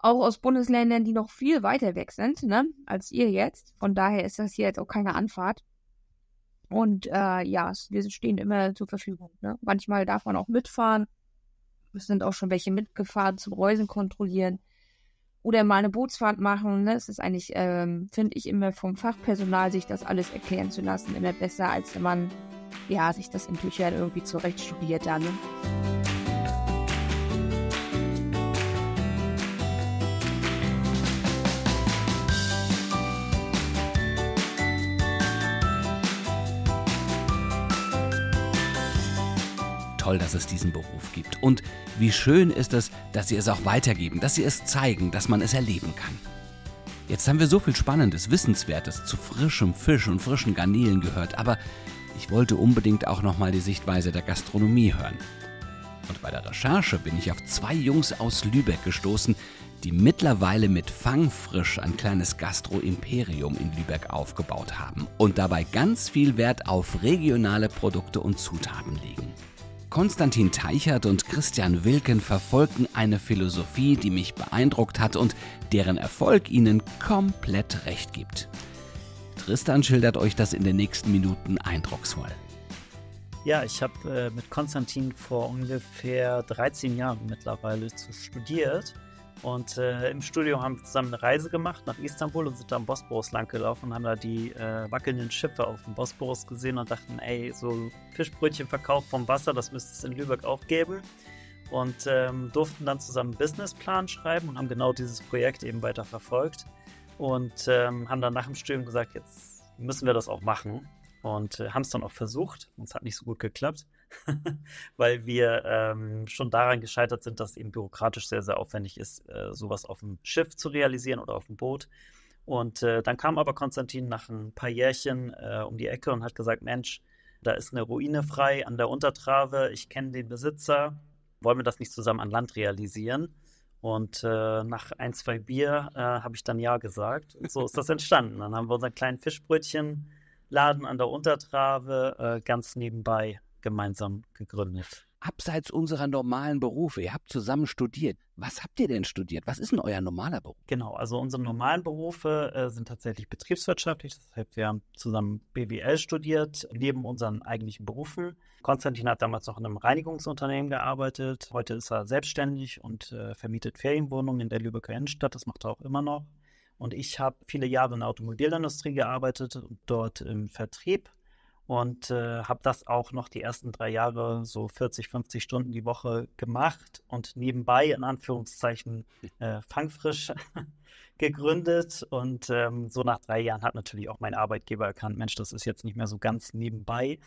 auch aus Bundesländern, die noch viel weiter weg sind, ne, als ihr jetzt. Von daher ist das hier jetzt auch keine Anfahrt. Und äh, ja, wir stehen immer zur Verfügung. Ne? Manchmal darf man auch mitfahren. Es sind auch schon welche mitgefahren zum Reusen kontrollieren. Oder mal eine Bootsfahrt machen. Ne? Es ist eigentlich, ähm, finde ich, immer vom Fachpersonal, sich das alles erklären zu lassen, immer besser, als wenn man ja, sich das in Büchern irgendwie zurecht studiert dann. Ne? toll, dass es diesen Beruf gibt. Und wie schön ist es, dass sie es auch weitergeben, dass sie es zeigen, dass man es erleben kann. Jetzt haben wir so viel Spannendes, Wissenswertes zu frischem Fisch und frischen Garnelen gehört, aber ich wollte unbedingt auch nochmal die Sichtweise der Gastronomie hören. Und bei der Recherche bin ich auf zwei Jungs aus Lübeck gestoßen, die mittlerweile mit Fangfrisch ein kleines Gastro-Imperium in Lübeck aufgebaut haben und dabei ganz viel Wert auf regionale Produkte und Zutaten legen. Konstantin Teichert und Christian Wilken verfolgen eine Philosophie, die mich beeindruckt hat und deren Erfolg ihnen komplett recht gibt. Tristan schildert euch das in den nächsten Minuten eindrucksvoll. Ja, ich habe äh, mit Konstantin vor ungefähr 13 Jahren mittlerweile studiert und äh, im Studio haben wir zusammen eine Reise gemacht nach Istanbul und sind da am Bosporus langgelaufen und haben da die äh, wackelnden Schiffe auf dem Bosporus gesehen und dachten, ey, so Fischbrötchen verkauft vom Wasser, das müsste es in Lübeck auch geben. Und ähm, durften dann zusammen einen Businessplan schreiben und haben genau dieses Projekt eben weiter verfolgt und ähm, haben dann nach dem Studium gesagt, jetzt müssen wir das auch machen und äh, haben es dann auch versucht. Und es hat nicht so gut geklappt, weil wir ähm, schon daran gescheitert sind, dass es eben bürokratisch sehr, sehr aufwendig ist, äh, sowas auf dem Schiff zu realisieren oder auf dem Boot. Und äh, dann kam aber Konstantin nach ein paar Jährchen äh, um die Ecke und hat gesagt, Mensch, da ist eine Ruine frei an der Untertrave, ich kenne den Besitzer, wollen wir das nicht zusammen an Land realisieren? Und äh, nach ein, zwei Bier äh, habe ich dann Ja gesagt. Und so ist das entstanden. Dann haben wir unseren kleinen Fischbrötchen Laden an der Untertrave äh, ganz nebenbei gemeinsam gegründet. Abseits unserer normalen Berufe, ihr habt zusammen studiert. Was habt ihr denn studiert? Was ist denn euer normaler Beruf? Genau, also unsere normalen Berufe äh, sind tatsächlich betriebswirtschaftlich. Das heißt, wir haben zusammen BWL studiert, neben unseren eigentlichen Berufen. Konstantin hat damals noch in einem Reinigungsunternehmen gearbeitet. Heute ist er selbstständig und äh, vermietet Ferienwohnungen in der Lübecker Innenstadt. Das macht er auch immer noch. Und ich habe viele Jahre in der Automobilindustrie gearbeitet, dort im Vertrieb und äh, habe das auch noch die ersten drei Jahre so 40, 50 Stunden die Woche gemacht und nebenbei in Anführungszeichen äh, fangfrisch gegründet. Und ähm, so nach drei Jahren hat natürlich auch mein Arbeitgeber erkannt, Mensch, das ist jetzt nicht mehr so ganz nebenbei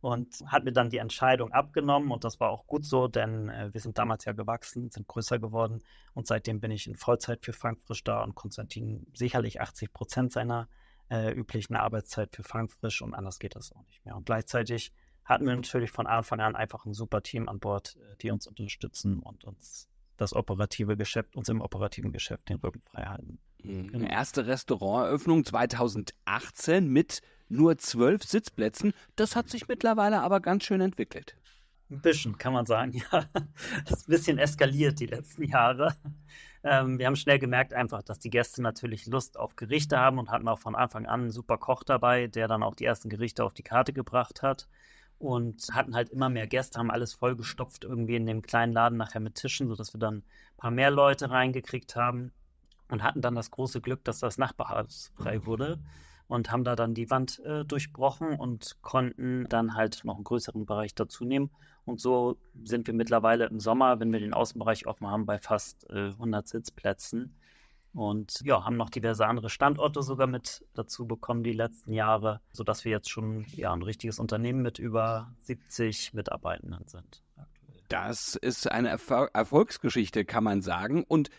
und hat mir dann die Entscheidung abgenommen und das war auch gut so, denn äh, wir sind damals ja gewachsen, sind größer geworden und seitdem bin ich in Vollzeit für Frank da und Konstantin sicherlich 80 Prozent seiner äh, üblichen Arbeitszeit für Frank und anders geht das auch nicht mehr. Und gleichzeitig hatten wir natürlich von Anfang an einfach ein super Team an Bord, äh, die uns unterstützen und uns das operative Geschäft, uns im operativen Geschäft den Rücken frei halten. Mhm. Genau. Erste Restaurantöffnung 2018 mit nur zwölf Sitzplätzen. Das hat sich mittlerweile aber ganz schön entwickelt. Ein bisschen, kann man sagen, ja. Das ist ein bisschen eskaliert die letzten Jahre. Ähm, wir haben schnell gemerkt einfach, dass die Gäste natürlich Lust auf Gerichte haben und hatten auch von Anfang an einen super Koch dabei, der dann auch die ersten Gerichte auf die Karte gebracht hat. Und hatten halt immer mehr Gäste, haben alles vollgestopft irgendwie in dem kleinen Laden nachher mit Tischen, sodass wir dann ein paar mehr Leute reingekriegt haben und hatten dann das große Glück, dass das Nachbarhaus frei wurde und haben da dann die Wand äh, durchbrochen und konnten dann halt noch einen größeren Bereich dazu nehmen. Und so sind wir mittlerweile im Sommer, wenn wir den Außenbereich offen haben, bei fast äh, 100 Sitzplätzen. Und ja, haben noch diverse andere Standorte sogar mit dazu bekommen die letzten Jahre, sodass wir jetzt schon ja, ein richtiges Unternehmen mit über 70 Mitarbeitenden sind. Das ist eine Erfol Erfolgsgeschichte, kann man sagen. Und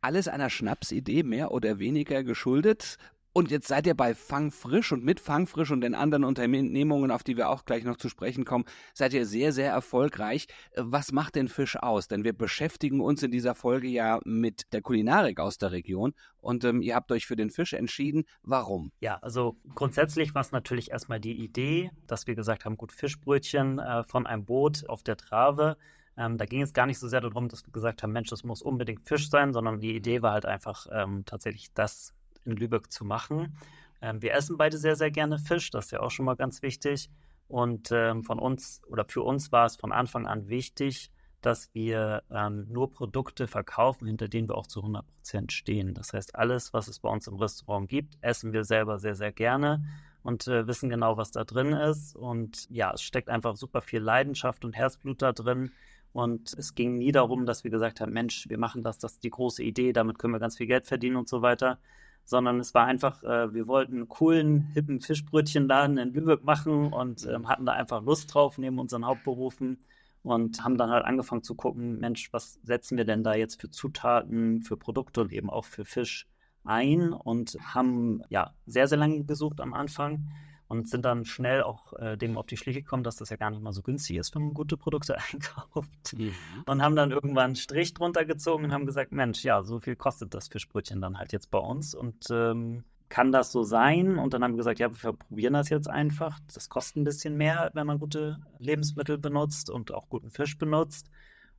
alles einer Schnapsidee mehr oder weniger geschuldet und jetzt seid ihr bei Fangfrisch und mit Fangfrisch und den anderen Unternehmungen, auf die wir auch gleich noch zu sprechen kommen, seid ihr sehr, sehr erfolgreich. Was macht denn Fisch aus? Denn wir beschäftigen uns in dieser Folge ja mit der Kulinarik aus der Region und ähm, ihr habt euch für den Fisch entschieden. Warum? Ja, also grundsätzlich war es natürlich erstmal die Idee, dass wir gesagt haben, gut, Fischbrötchen äh, von einem Boot auf der Trave. Ähm, da ging es gar nicht so sehr darum, dass wir gesagt haben, Mensch, das muss unbedingt Fisch sein, sondern die Idee war halt einfach ähm, tatsächlich das in Lübeck zu machen. Ähm, wir essen beide sehr, sehr gerne Fisch, das ist ja auch schon mal ganz wichtig. Und ähm, von uns oder für uns war es von Anfang an wichtig, dass wir ähm, nur Produkte verkaufen, hinter denen wir auch zu 100 Prozent stehen. Das heißt, alles, was es bei uns im Restaurant gibt, essen wir selber sehr, sehr gerne und äh, wissen genau, was da drin ist. Und ja, es steckt einfach super viel Leidenschaft und Herzblut da drin. Und es ging nie darum, dass wir gesagt haben, Mensch, wir machen das, das ist die große Idee, damit können wir ganz viel Geld verdienen und so weiter, sondern es war einfach, äh, wir wollten einen coolen, hippen Fischbrötchenladen in Lübeck machen und mhm. ähm, hatten da einfach Lust drauf neben unseren Hauptberufen und haben dann halt angefangen zu gucken, Mensch, was setzen wir denn da jetzt für Zutaten, für Produkte und eben auch für Fisch ein und haben ja sehr, sehr lange gesucht am Anfang und sind dann schnell auch äh, dem auf die Schliche gekommen, dass das ja gar nicht mal so günstig ist, wenn man gute Produkte einkauft. Mhm. Und haben dann irgendwann einen Strich drunter gezogen und haben gesagt, Mensch, ja, so viel kostet das Fischbrötchen dann halt jetzt bei uns und ähm, kann das so sein? Und dann haben wir gesagt, ja, wir probieren das jetzt einfach. Das kostet ein bisschen mehr, wenn man gute Lebensmittel benutzt und auch guten Fisch benutzt.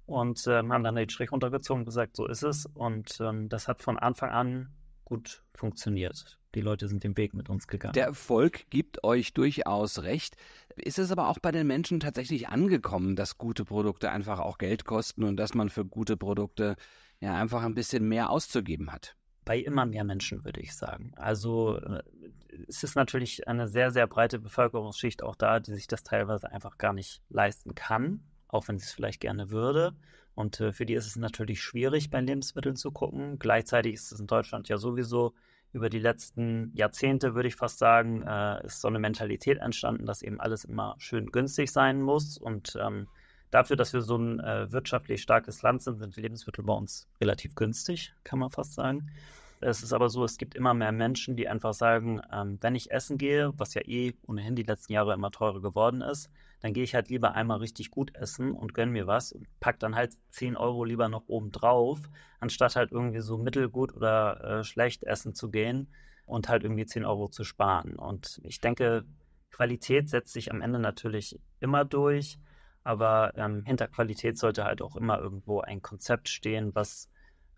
Und ähm, haben dann den Strich runtergezogen und gesagt, so ist es. Und ähm, das hat von Anfang an gut funktioniert. Die Leute sind den Weg mit uns gegangen. Der Erfolg gibt euch durchaus recht. Ist es aber auch bei den Menschen tatsächlich angekommen, dass gute Produkte einfach auch Geld kosten und dass man für gute Produkte ja einfach ein bisschen mehr auszugeben hat? Bei immer mehr Menschen, würde ich sagen. Also äh, es ist natürlich eine sehr, sehr breite Bevölkerungsschicht auch da, die sich das teilweise einfach gar nicht leisten kann, auch wenn sie es vielleicht gerne würde. Und äh, für die ist es natürlich schwierig, bei Lebensmitteln zu gucken. Gleichzeitig ist es in Deutschland ja sowieso über die letzten Jahrzehnte, würde ich fast sagen, äh, ist so eine Mentalität entstanden, dass eben alles immer schön günstig sein muss. Und ähm, dafür, dass wir so ein äh, wirtschaftlich starkes Land sind, sind Lebensmittel bei uns relativ günstig, kann man fast sagen. Es ist aber so, es gibt immer mehr Menschen, die einfach sagen, ähm, wenn ich essen gehe, was ja eh ohnehin die letzten Jahre immer teurer geworden ist, dann gehe ich halt lieber einmal richtig gut essen und gönne mir was und pack dann halt 10 Euro lieber noch oben drauf, anstatt halt irgendwie so mittelgut oder äh, schlecht essen zu gehen und halt irgendwie 10 Euro zu sparen. Und ich denke, Qualität setzt sich am Ende natürlich immer durch, aber ähm, hinter Qualität sollte halt auch immer irgendwo ein Konzept stehen, was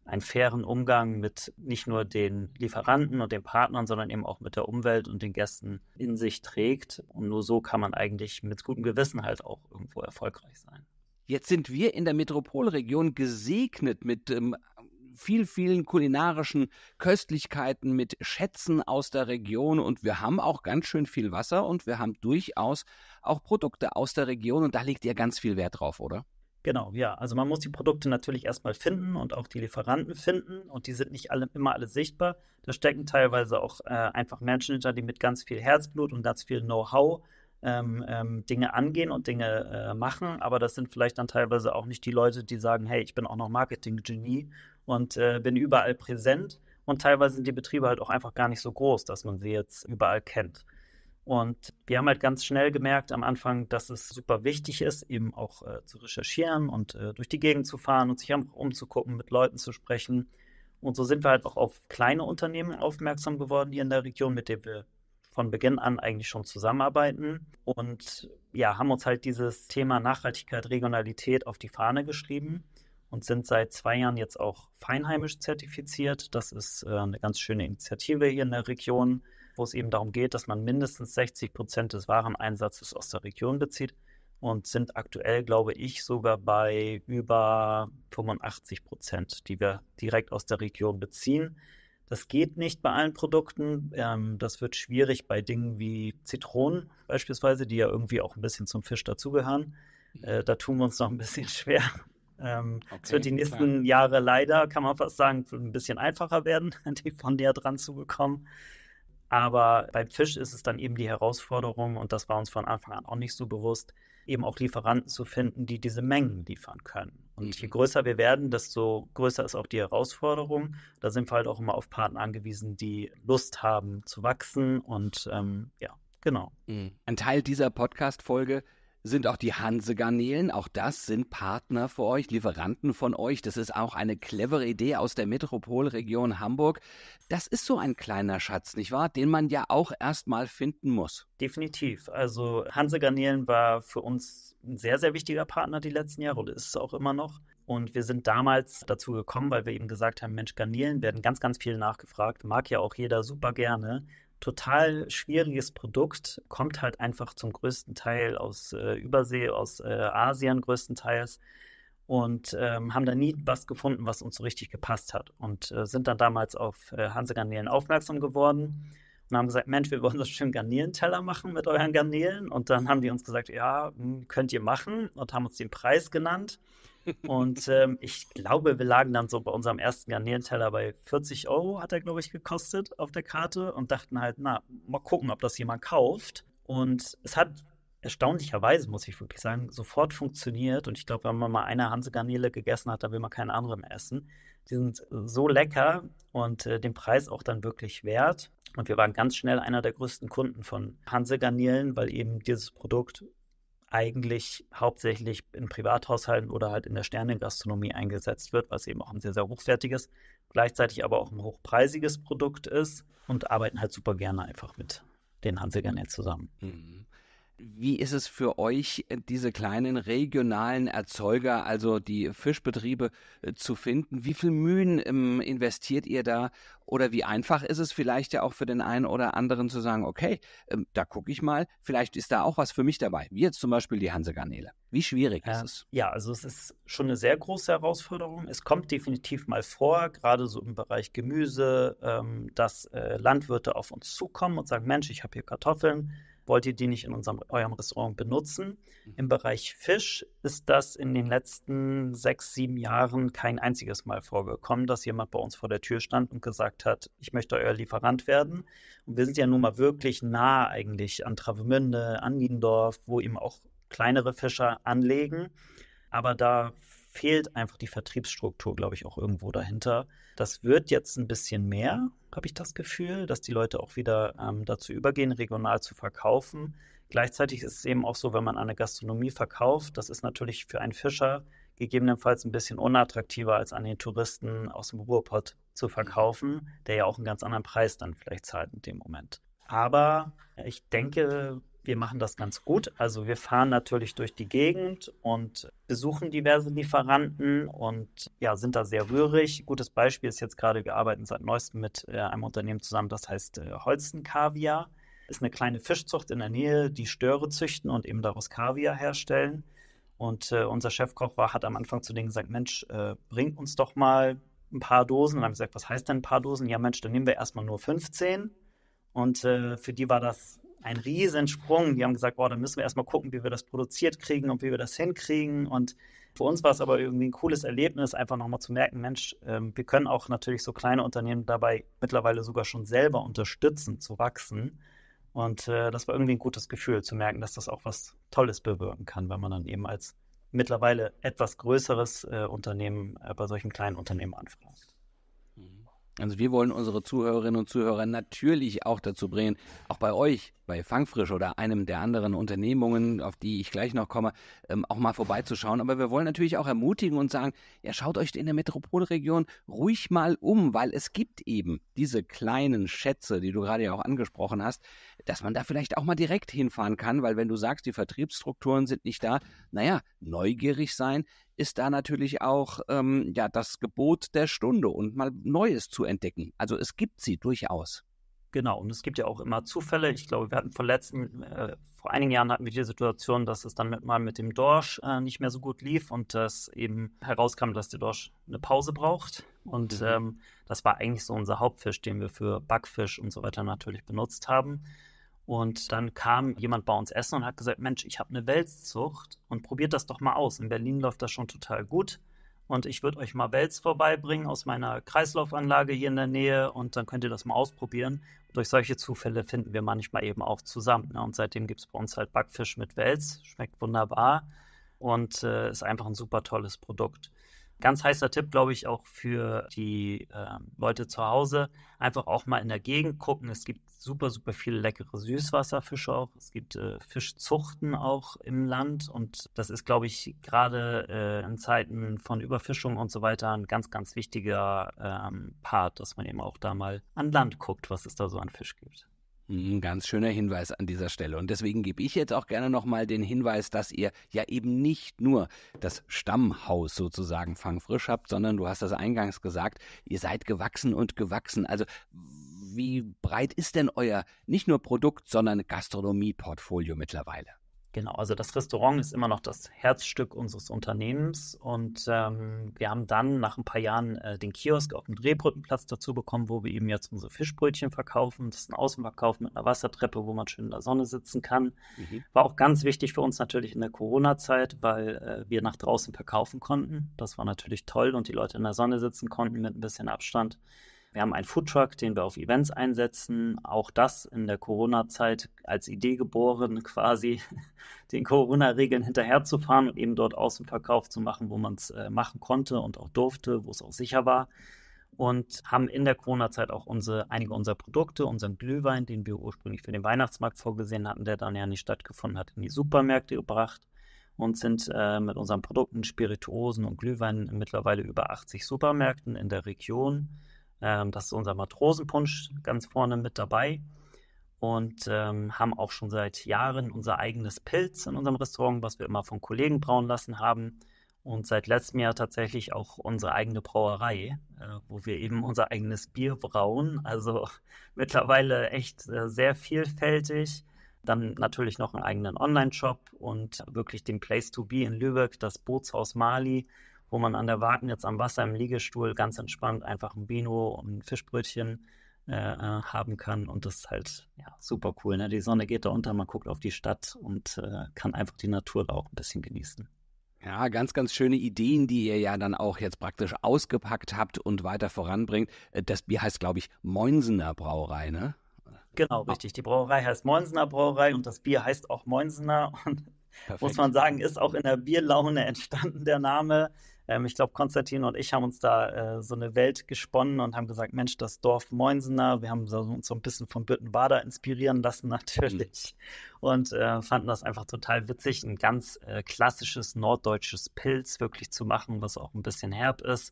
einen fairen Umgang mit nicht nur den Lieferanten und den Partnern, sondern eben auch mit der Umwelt und den Gästen in sich trägt. Und nur so kann man eigentlich mit gutem Gewissen halt auch irgendwo erfolgreich sein. Jetzt sind wir in der Metropolregion gesegnet mit ähm, viel, vielen kulinarischen Köstlichkeiten, mit Schätzen aus der Region und wir haben auch ganz schön viel Wasser und wir haben durchaus auch Produkte aus der Region und da legt ihr ganz viel Wert drauf, oder? Genau, ja. Also man muss die Produkte natürlich erstmal finden und auch die Lieferanten finden und die sind nicht alle, immer alle sichtbar. Da stecken teilweise auch äh, einfach Menschen hinter, die mit ganz viel Herzblut und ganz viel Know-how ähm, ähm, Dinge angehen und Dinge äh, machen, aber das sind vielleicht dann teilweise auch nicht die Leute, die sagen, hey, ich bin auch noch Marketing-Genie und äh, bin überall präsent. Und teilweise sind die Betriebe halt auch einfach gar nicht so groß, dass man sie jetzt überall kennt. Und wir haben halt ganz schnell gemerkt am Anfang, dass es super wichtig ist, eben auch äh, zu recherchieren und äh, durch die Gegend zu fahren und sich einfach umzugucken, mit Leuten zu sprechen. Und so sind wir halt auch auf kleine Unternehmen aufmerksam geworden, die in der Region, mit denen wir von Beginn an eigentlich schon zusammenarbeiten. Und ja, haben uns halt dieses Thema Nachhaltigkeit, Regionalität auf die Fahne geschrieben und sind seit zwei Jahren jetzt auch feinheimisch zertifiziert. Das ist äh, eine ganz schöne Initiative hier in der Region wo es eben darum geht, dass man mindestens 60 Prozent des Wareneinsatzes aus der Region bezieht und sind aktuell, glaube ich, sogar bei über 85 Prozent, die wir direkt aus der Region beziehen. Das geht nicht bei allen Produkten. Ähm, das wird schwierig bei Dingen wie Zitronen beispielsweise, die ja irgendwie auch ein bisschen zum Fisch dazugehören. Mhm. Äh, da tun wir uns noch ein bisschen schwer. Ähm, okay, es wird die nächsten klar. Jahre leider, kann man fast sagen, ein bisschen einfacher werden, die von der dran zu bekommen. Aber beim Fisch ist es dann eben die Herausforderung, und das war uns von Anfang an auch nicht so bewusst, eben auch Lieferanten zu finden, die diese Mengen liefern können. Und mhm. je größer wir werden, desto größer ist auch die Herausforderung. Da sind wir halt auch immer auf Partner angewiesen, die Lust haben zu wachsen und ähm, ja, genau. Mhm. Ein Teil dieser Podcast-Folge sind auch die Hansegarnelen. Auch das sind Partner für euch, Lieferanten von euch. Das ist auch eine clevere Idee aus der Metropolregion Hamburg. Das ist so ein kleiner Schatz, nicht wahr? Den man ja auch erstmal finden muss. Definitiv. Also Hansegarnelen war für uns ein sehr, sehr wichtiger Partner die letzten Jahre oder ist es auch immer noch. Und wir sind damals dazu gekommen, weil wir eben gesagt haben, Mensch, Garnelen werden ganz, ganz viel nachgefragt. Mag ja auch jeder super gerne total schwieriges Produkt, kommt halt einfach zum größten Teil aus äh, Übersee, aus äh, Asien größtenteils und ähm, haben da nie was gefunden, was uns so richtig gepasst hat und äh, sind dann damals auf äh, Hansegarnelen aufmerksam geworden und haben gesagt, Mensch, wir wollen so schön schönen Garnelenteller machen mit euren Garnelen. Und dann haben die uns gesagt, ja, hm, könnt ihr machen und haben uns den Preis genannt. Und ähm, ich glaube, wir lagen dann so bei unserem ersten Garnelenteller bei 40 Euro, hat er, glaube ich, gekostet auf der Karte und dachten halt, na, mal gucken, ob das jemand kauft. Und es hat erstaunlicherweise, muss ich wirklich sagen, sofort funktioniert. Und ich glaube, wenn man mal eine Hansegarnele gegessen hat, dann will man keinen anderen essen. Die sind so lecker und äh, den Preis auch dann wirklich wert. Und wir waren ganz schnell einer der größten Kunden von Hansegarnelen, weil eben dieses Produkt eigentlich hauptsächlich in Privathaushalten oder halt in der Sternengastronomie eingesetzt wird, was eben auch ein sehr, sehr hochwertiges, gleichzeitig aber auch ein hochpreisiges Produkt ist und arbeiten halt super gerne einfach mit den Hansegarnelen zusammen. Mhm. Wie ist es für euch, diese kleinen regionalen Erzeuger, also die Fischbetriebe äh, zu finden? Wie viel Mühen ähm, investiert ihr da? Oder wie einfach ist es vielleicht ja auch für den einen oder anderen zu sagen, okay, ähm, da gucke ich mal, vielleicht ist da auch was für mich dabei. Wie jetzt zum Beispiel die Hansegarnele. Wie schwierig ist äh, es? Ja, also es ist schon eine sehr große Herausforderung. Es kommt definitiv mal vor, gerade so im Bereich Gemüse, ähm, dass äh, Landwirte auf uns zukommen und sagen, Mensch, ich habe hier Kartoffeln wollt ihr die nicht in unserem, eurem Restaurant benutzen. Mhm. Im Bereich Fisch ist das in den letzten sechs, sieben Jahren kein einziges Mal vorgekommen, dass jemand bei uns vor der Tür stand und gesagt hat, ich möchte euer Lieferant werden. Und wir sind ja nun mal wirklich nah eigentlich an Travemünde, an Niedendorf, wo eben auch kleinere Fischer anlegen. Aber da fehlt einfach die Vertriebsstruktur, glaube ich, auch irgendwo dahinter. Das wird jetzt ein bisschen mehr, habe ich das Gefühl, dass die Leute auch wieder ähm, dazu übergehen, regional zu verkaufen. Gleichzeitig ist es eben auch so, wenn man eine Gastronomie verkauft, das ist natürlich für einen Fischer gegebenenfalls ein bisschen unattraktiver als an den Touristen aus dem Ruhrpott zu verkaufen, der ja auch einen ganz anderen Preis dann vielleicht zahlt in dem Moment. Aber ich denke, wir machen das ganz gut. Also wir fahren natürlich durch die Gegend und besuchen diverse Lieferanten und ja, sind da sehr rührig. Gutes Beispiel ist jetzt gerade, wir arbeiten seit neuestem mit äh, einem Unternehmen zusammen, das heißt äh, Holsten Kaviar. Ist eine kleine Fischzucht in der Nähe, die Störe züchten und eben daraus Kaviar herstellen. Und äh, unser Chefkoch war, hat am Anfang zu denen gesagt, Mensch, äh, bringt uns doch mal ein paar Dosen. Und dann haben gesagt, was heißt denn ein paar Dosen? Ja, Mensch, dann nehmen wir erstmal nur 15. Und äh, für die war das ein Riesensprung. Die haben gesagt, boah, dann müssen wir erstmal gucken, wie wir das produziert kriegen und wie wir das hinkriegen. Und für uns war es aber irgendwie ein cooles Erlebnis, einfach nochmal zu merken, Mensch, ähm, wir können auch natürlich so kleine Unternehmen dabei mittlerweile sogar schon selber unterstützen, zu wachsen. Und äh, das war irgendwie ein gutes Gefühl, zu merken, dass das auch was Tolles bewirken kann, wenn man dann eben als mittlerweile etwas größeres äh, Unternehmen äh, bei solchen kleinen Unternehmen anfragt. Also wir wollen unsere Zuhörerinnen und Zuhörer natürlich auch dazu bringen, auch bei euch, bei Fangfrisch oder einem der anderen Unternehmungen, auf die ich gleich noch komme, ähm, auch mal vorbeizuschauen. Aber wir wollen natürlich auch ermutigen und sagen, ja, schaut euch in der Metropolregion ruhig mal um, weil es gibt eben diese kleinen Schätze, die du gerade ja auch angesprochen hast, dass man da vielleicht auch mal direkt hinfahren kann, weil wenn du sagst, die Vertriebsstrukturen sind nicht da, naja, neugierig sein ist da natürlich auch ähm, ja das Gebot der Stunde und mal Neues zu entdecken. Also es gibt sie durchaus. Genau, und es gibt ja auch immer Zufälle. Ich glaube, wir hatten vor letzten, äh, vor einigen Jahren hatten wir die Situation, dass es dann mit, mal mit dem Dorsch äh, nicht mehr so gut lief und dass eben herauskam, dass der Dorsch eine Pause braucht. Und mhm. ähm, das war eigentlich so unser Hauptfisch, den wir für Backfisch und so weiter natürlich benutzt haben. Und dann kam jemand bei uns essen und hat gesagt, Mensch, ich habe eine Welszucht und probiert das doch mal aus. In Berlin läuft das schon total gut. Und ich würde euch mal Wels vorbeibringen aus meiner Kreislaufanlage hier in der Nähe und dann könnt ihr das mal ausprobieren. durch solche Zufälle finden wir manchmal eben auch zusammen. Ne? Und seitdem gibt es bei uns halt Backfisch mit Wels. Schmeckt wunderbar und äh, ist einfach ein super tolles Produkt. Ganz heißer Tipp, glaube ich, auch für die äh, Leute zu Hause. Einfach auch mal in der Gegend gucken. Es gibt super, super viele leckere Süßwasserfische auch. Es gibt äh, Fischzuchten auch im Land. Und das ist, glaube ich, gerade äh, in Zeiten von Überfischung und so weiter ein ganz, ganz wichtiger ähm, Part, dass man eben auch da mal an Land guckt, was es da so an Fisch gibt. Ein mhm, ganz schöner Hinweis an dieser Stelle. Und deswegen gebe ich jetzt auch gerne nochmal den Hinweis, dass ihr ja eben nicht nur das Stammhaus sozusagen fangfrisch habt, sondern du hast das eingangs gesagt, ihr seid gewachsen und gewachsen. Also wie breit ist denn euer nicht nur Produkt, sondern Gastronomieportfolio mittlerweile? Genau, also das Restaurant ist immer noch das Herzstück unseres Unternehmens und ähm, wir haben dann nach ein paar Jahren äh, den Kiosk auf dem Drehbrückenplatz dazu bekommen, wo wir eben jetzt unsere Fischbrötchen verkaufen. Das ist ein Außenverkauf mit einer Wassertreppe, wo man schön in der Sonne sitzen kann. Mhm. War auch ganz wichtig für uns natürlich in der Corona-Zeit, weil äh, wir nach draußen verkaufen konnten. Das war natürlich toll und die Leute in der Sonne sitzen konnten mit ein bisschen Abstand. Wir haben einen Foodtruck, den wir auf Events einsetzen. Auch das in der Corona-Zeit als Idee geboren, quasi den Corona-Regeln hinterherzufahren und eben dort Außenverkauf zu machen, wo man es äh, machen konnte und auch durfte, wo es auch sicher war. Und haben in der Corona-Zeit auch unsere, einige unserer Produkte, unseren Glühwein, den wir ursprünglich für den Weihnachtsmarkt vorgesehen hatten, der dann ja nicht stattgefunden hat, in die Supermärkte gebracht und sind äh, mit unseren Produkten Spirituosen und Glühwein mittlerweile über 80 Supermärkten in der Region ähm, das ist unser Matrosenpunsch ganz vorne mit dabei und ähm, haben auch schon seit Jahren unser eigenes Pilz in unserem Restaurant, was wir immer von Kollegen brauen lassen haben. Und seit letztem Jahr tatsächlich auch unsere eigene Brauerei, äh, wo wir eben unser eigenes Bier brauen. Also mittlerweile echt äh, sehr vielfältig. Dann natürlich noch einen eigenen Online-Shop und wirklich den Place to Be in Lübeck, das Bootshaus Mali, wo man an der Warten jetzt am Wasser im Liegestuhl ganz entspannt einfach ein Bino und ein Fischbrötchen äh, äh, haben kann. Und das ist halt ja, super cool. Ne? Die Sonne geht da unter, man guckt auf die Stadt und äh, kann einfach die Natur da auch ein bisschen genießen. Ja, ganz, ganz schöne Ideen, die ihr ja dann auch jetzt praktisch ausgepackt habt und weiter voranbringt. Äh, das Bier heißt, glaube ich, Moinsener Brauerei, ne? Genau, richtig. Die Brauerei heißt Moinsener Brauerei und das Bier heißt auch Moinsener. Und Perfekt. muss man sagen, ist auch in der Bierlaune entstanden, der Name. Ähm, ich glaube, Konstantin und ich haben uns da äh, so eine Welt gesponnen und haben gesagt, Mensch, das Dorf Moinsener, wir haben so, uns so ein bisschen von Büttenbader inspirieren lassen natürlich mhm. und äh, fanden das einfach total witzig, ein ganz äh, klassisches norddeutsches Pilz wirklich zu machen, was auch ein bisschen herb ist.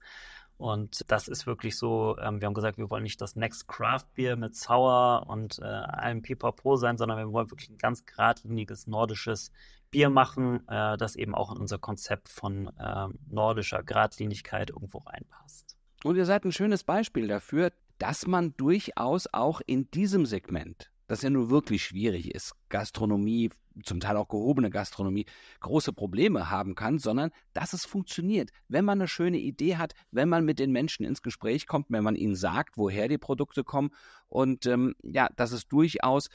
Und das ist wirklich so, ähm, wir haben gesagt, wir wollen nicht das Next Craft Beer mit Sour und äh, einem Pipapo sein, sondern wir wollen wirklich ein ganz geradliniges nordisches Bier machen, äh, das eben auch in unser Konzept von äh, nordischer Gradlinigkeit irgendwo reinpasst. Und ihr seid ein schönes Beispiel dafür, dass man durchaus auch in diesem Segment, das ja nur wirklich schwierig ist, Gastronomie, zum Teil auch gehobene Gastronomie, große Probleme haben kann, sondern dass es funktioniert, wenn man eine schöne Idee hat, wenn man mit den Menschen ins Gespräch kommt, wenn man ihnen sagt, woher die Produkte kommen und ähm, ja, dass es durchaus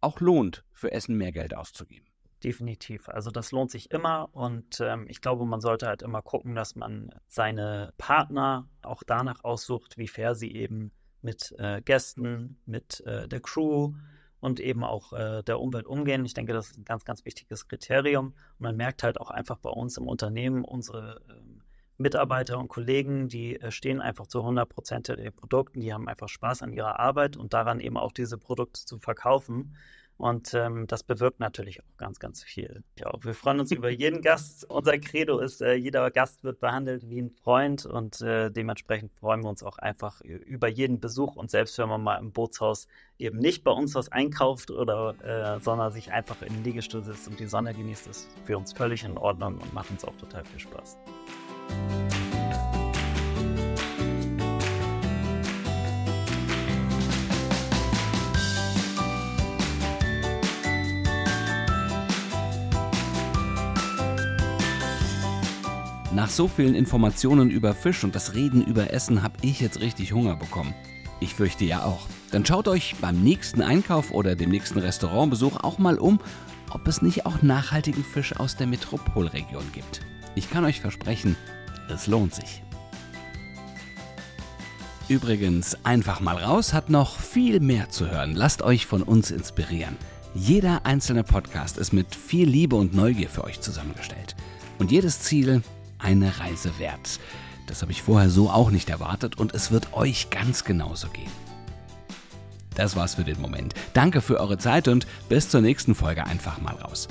auch lohnt, für Essen mehr Geld auszugeben. Definitiv. Also das lohnt sich immer und ähm, ich glaube, man sollte halt immer gucken, dass man seine Partner auch danach aussucht, wie fair sie eben mit äh, Gästen, mit äh, der Crew und eben auch äh, der Umwelt umgehen. Ich denke, das ist ein ganz, ganz wichtiges Kriterium. Und man merkt halt auch einfach bei uns im Unternehmen, unsere ähm, Mitarbeiter und Kollegen, die äh, stehen einfach zu 100 Prozent den Produkten, die haben einfach Spaß an ihrer Arbeit und daran eben auch diese Produkte zu verkaufen. Und ähm, das bewirkt natürlich auch ganz, ganz viel. Ja, wir freuen uns über jeden Gast. Unser Credo ist, äh, jeder Gast wird behandelt wie ein Freund und äh, dementsprechend freuen wir uns auch einfach über jeden Besuch. Und selbst wenn man mal im Bootshaus eben nicht bei uns was einkauft oder äh, sondern sich einfach in den Liegestuhl sitzt und die Sonne genießt, ist für uns völlig in Ordnung und macht uns auch total viel Spaß. Nach so vielen Informationen über Fisch und das Reden über Essen habe ich jetzt richtig Hunger bekommen. Ich fürchte ja auch. Dann schaut euch beim nächsten Einkauf oder dem nächsten Restaurantbesuch auch mal um, ob es nicht auch nachhaltigen Fisch aus der Metropolregion gibt. Ich kann euch versprechen, es lohnt sich. Übrigens, einfach mal raus hat noch viel mehr zu hören. Lasst euch von uns inspirieren. Jeder einzelne Podcast ist mit viel Liebe und Neugier für euch zusammengestellt. Und jedes Ziel eine Reise wert. Das habe ich vorher so auch nicht erwartet und es wird euch ganz genauso gehen. Das war's für den Moment. Danke für eure Zeit und bis zur nächsten Folge einfach mal raus.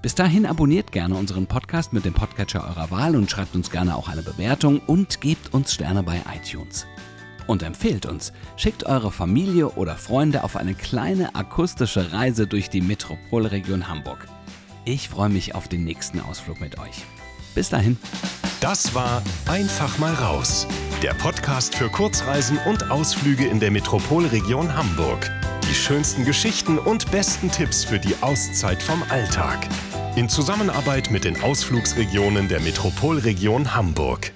Bis dahin abonniert gerne unseren Podcast mit dem Podcatcher eurer Wahl und schreibt uns gerne auch eine Bewertung und gebt uns Sterne bei iTunes. Und empfehlt uns, schickt eure Familie oder Freunde auf eine kleine akustische Reise durch die Metropolregion Hamburg. Ich freue mich auf den nächsten Ausflug mit euch. Bis dahin. Das war Einfach mal raus. Der Podcast für Kurzreisen und Ausflüge in der Metropolregion Hamburg. Die schönsten Geschichten und besten Tipps für die Auszeit vom Alltag. In Zusammenarbeit mit den Ausflugsregionen der Metropolregion Hamburg.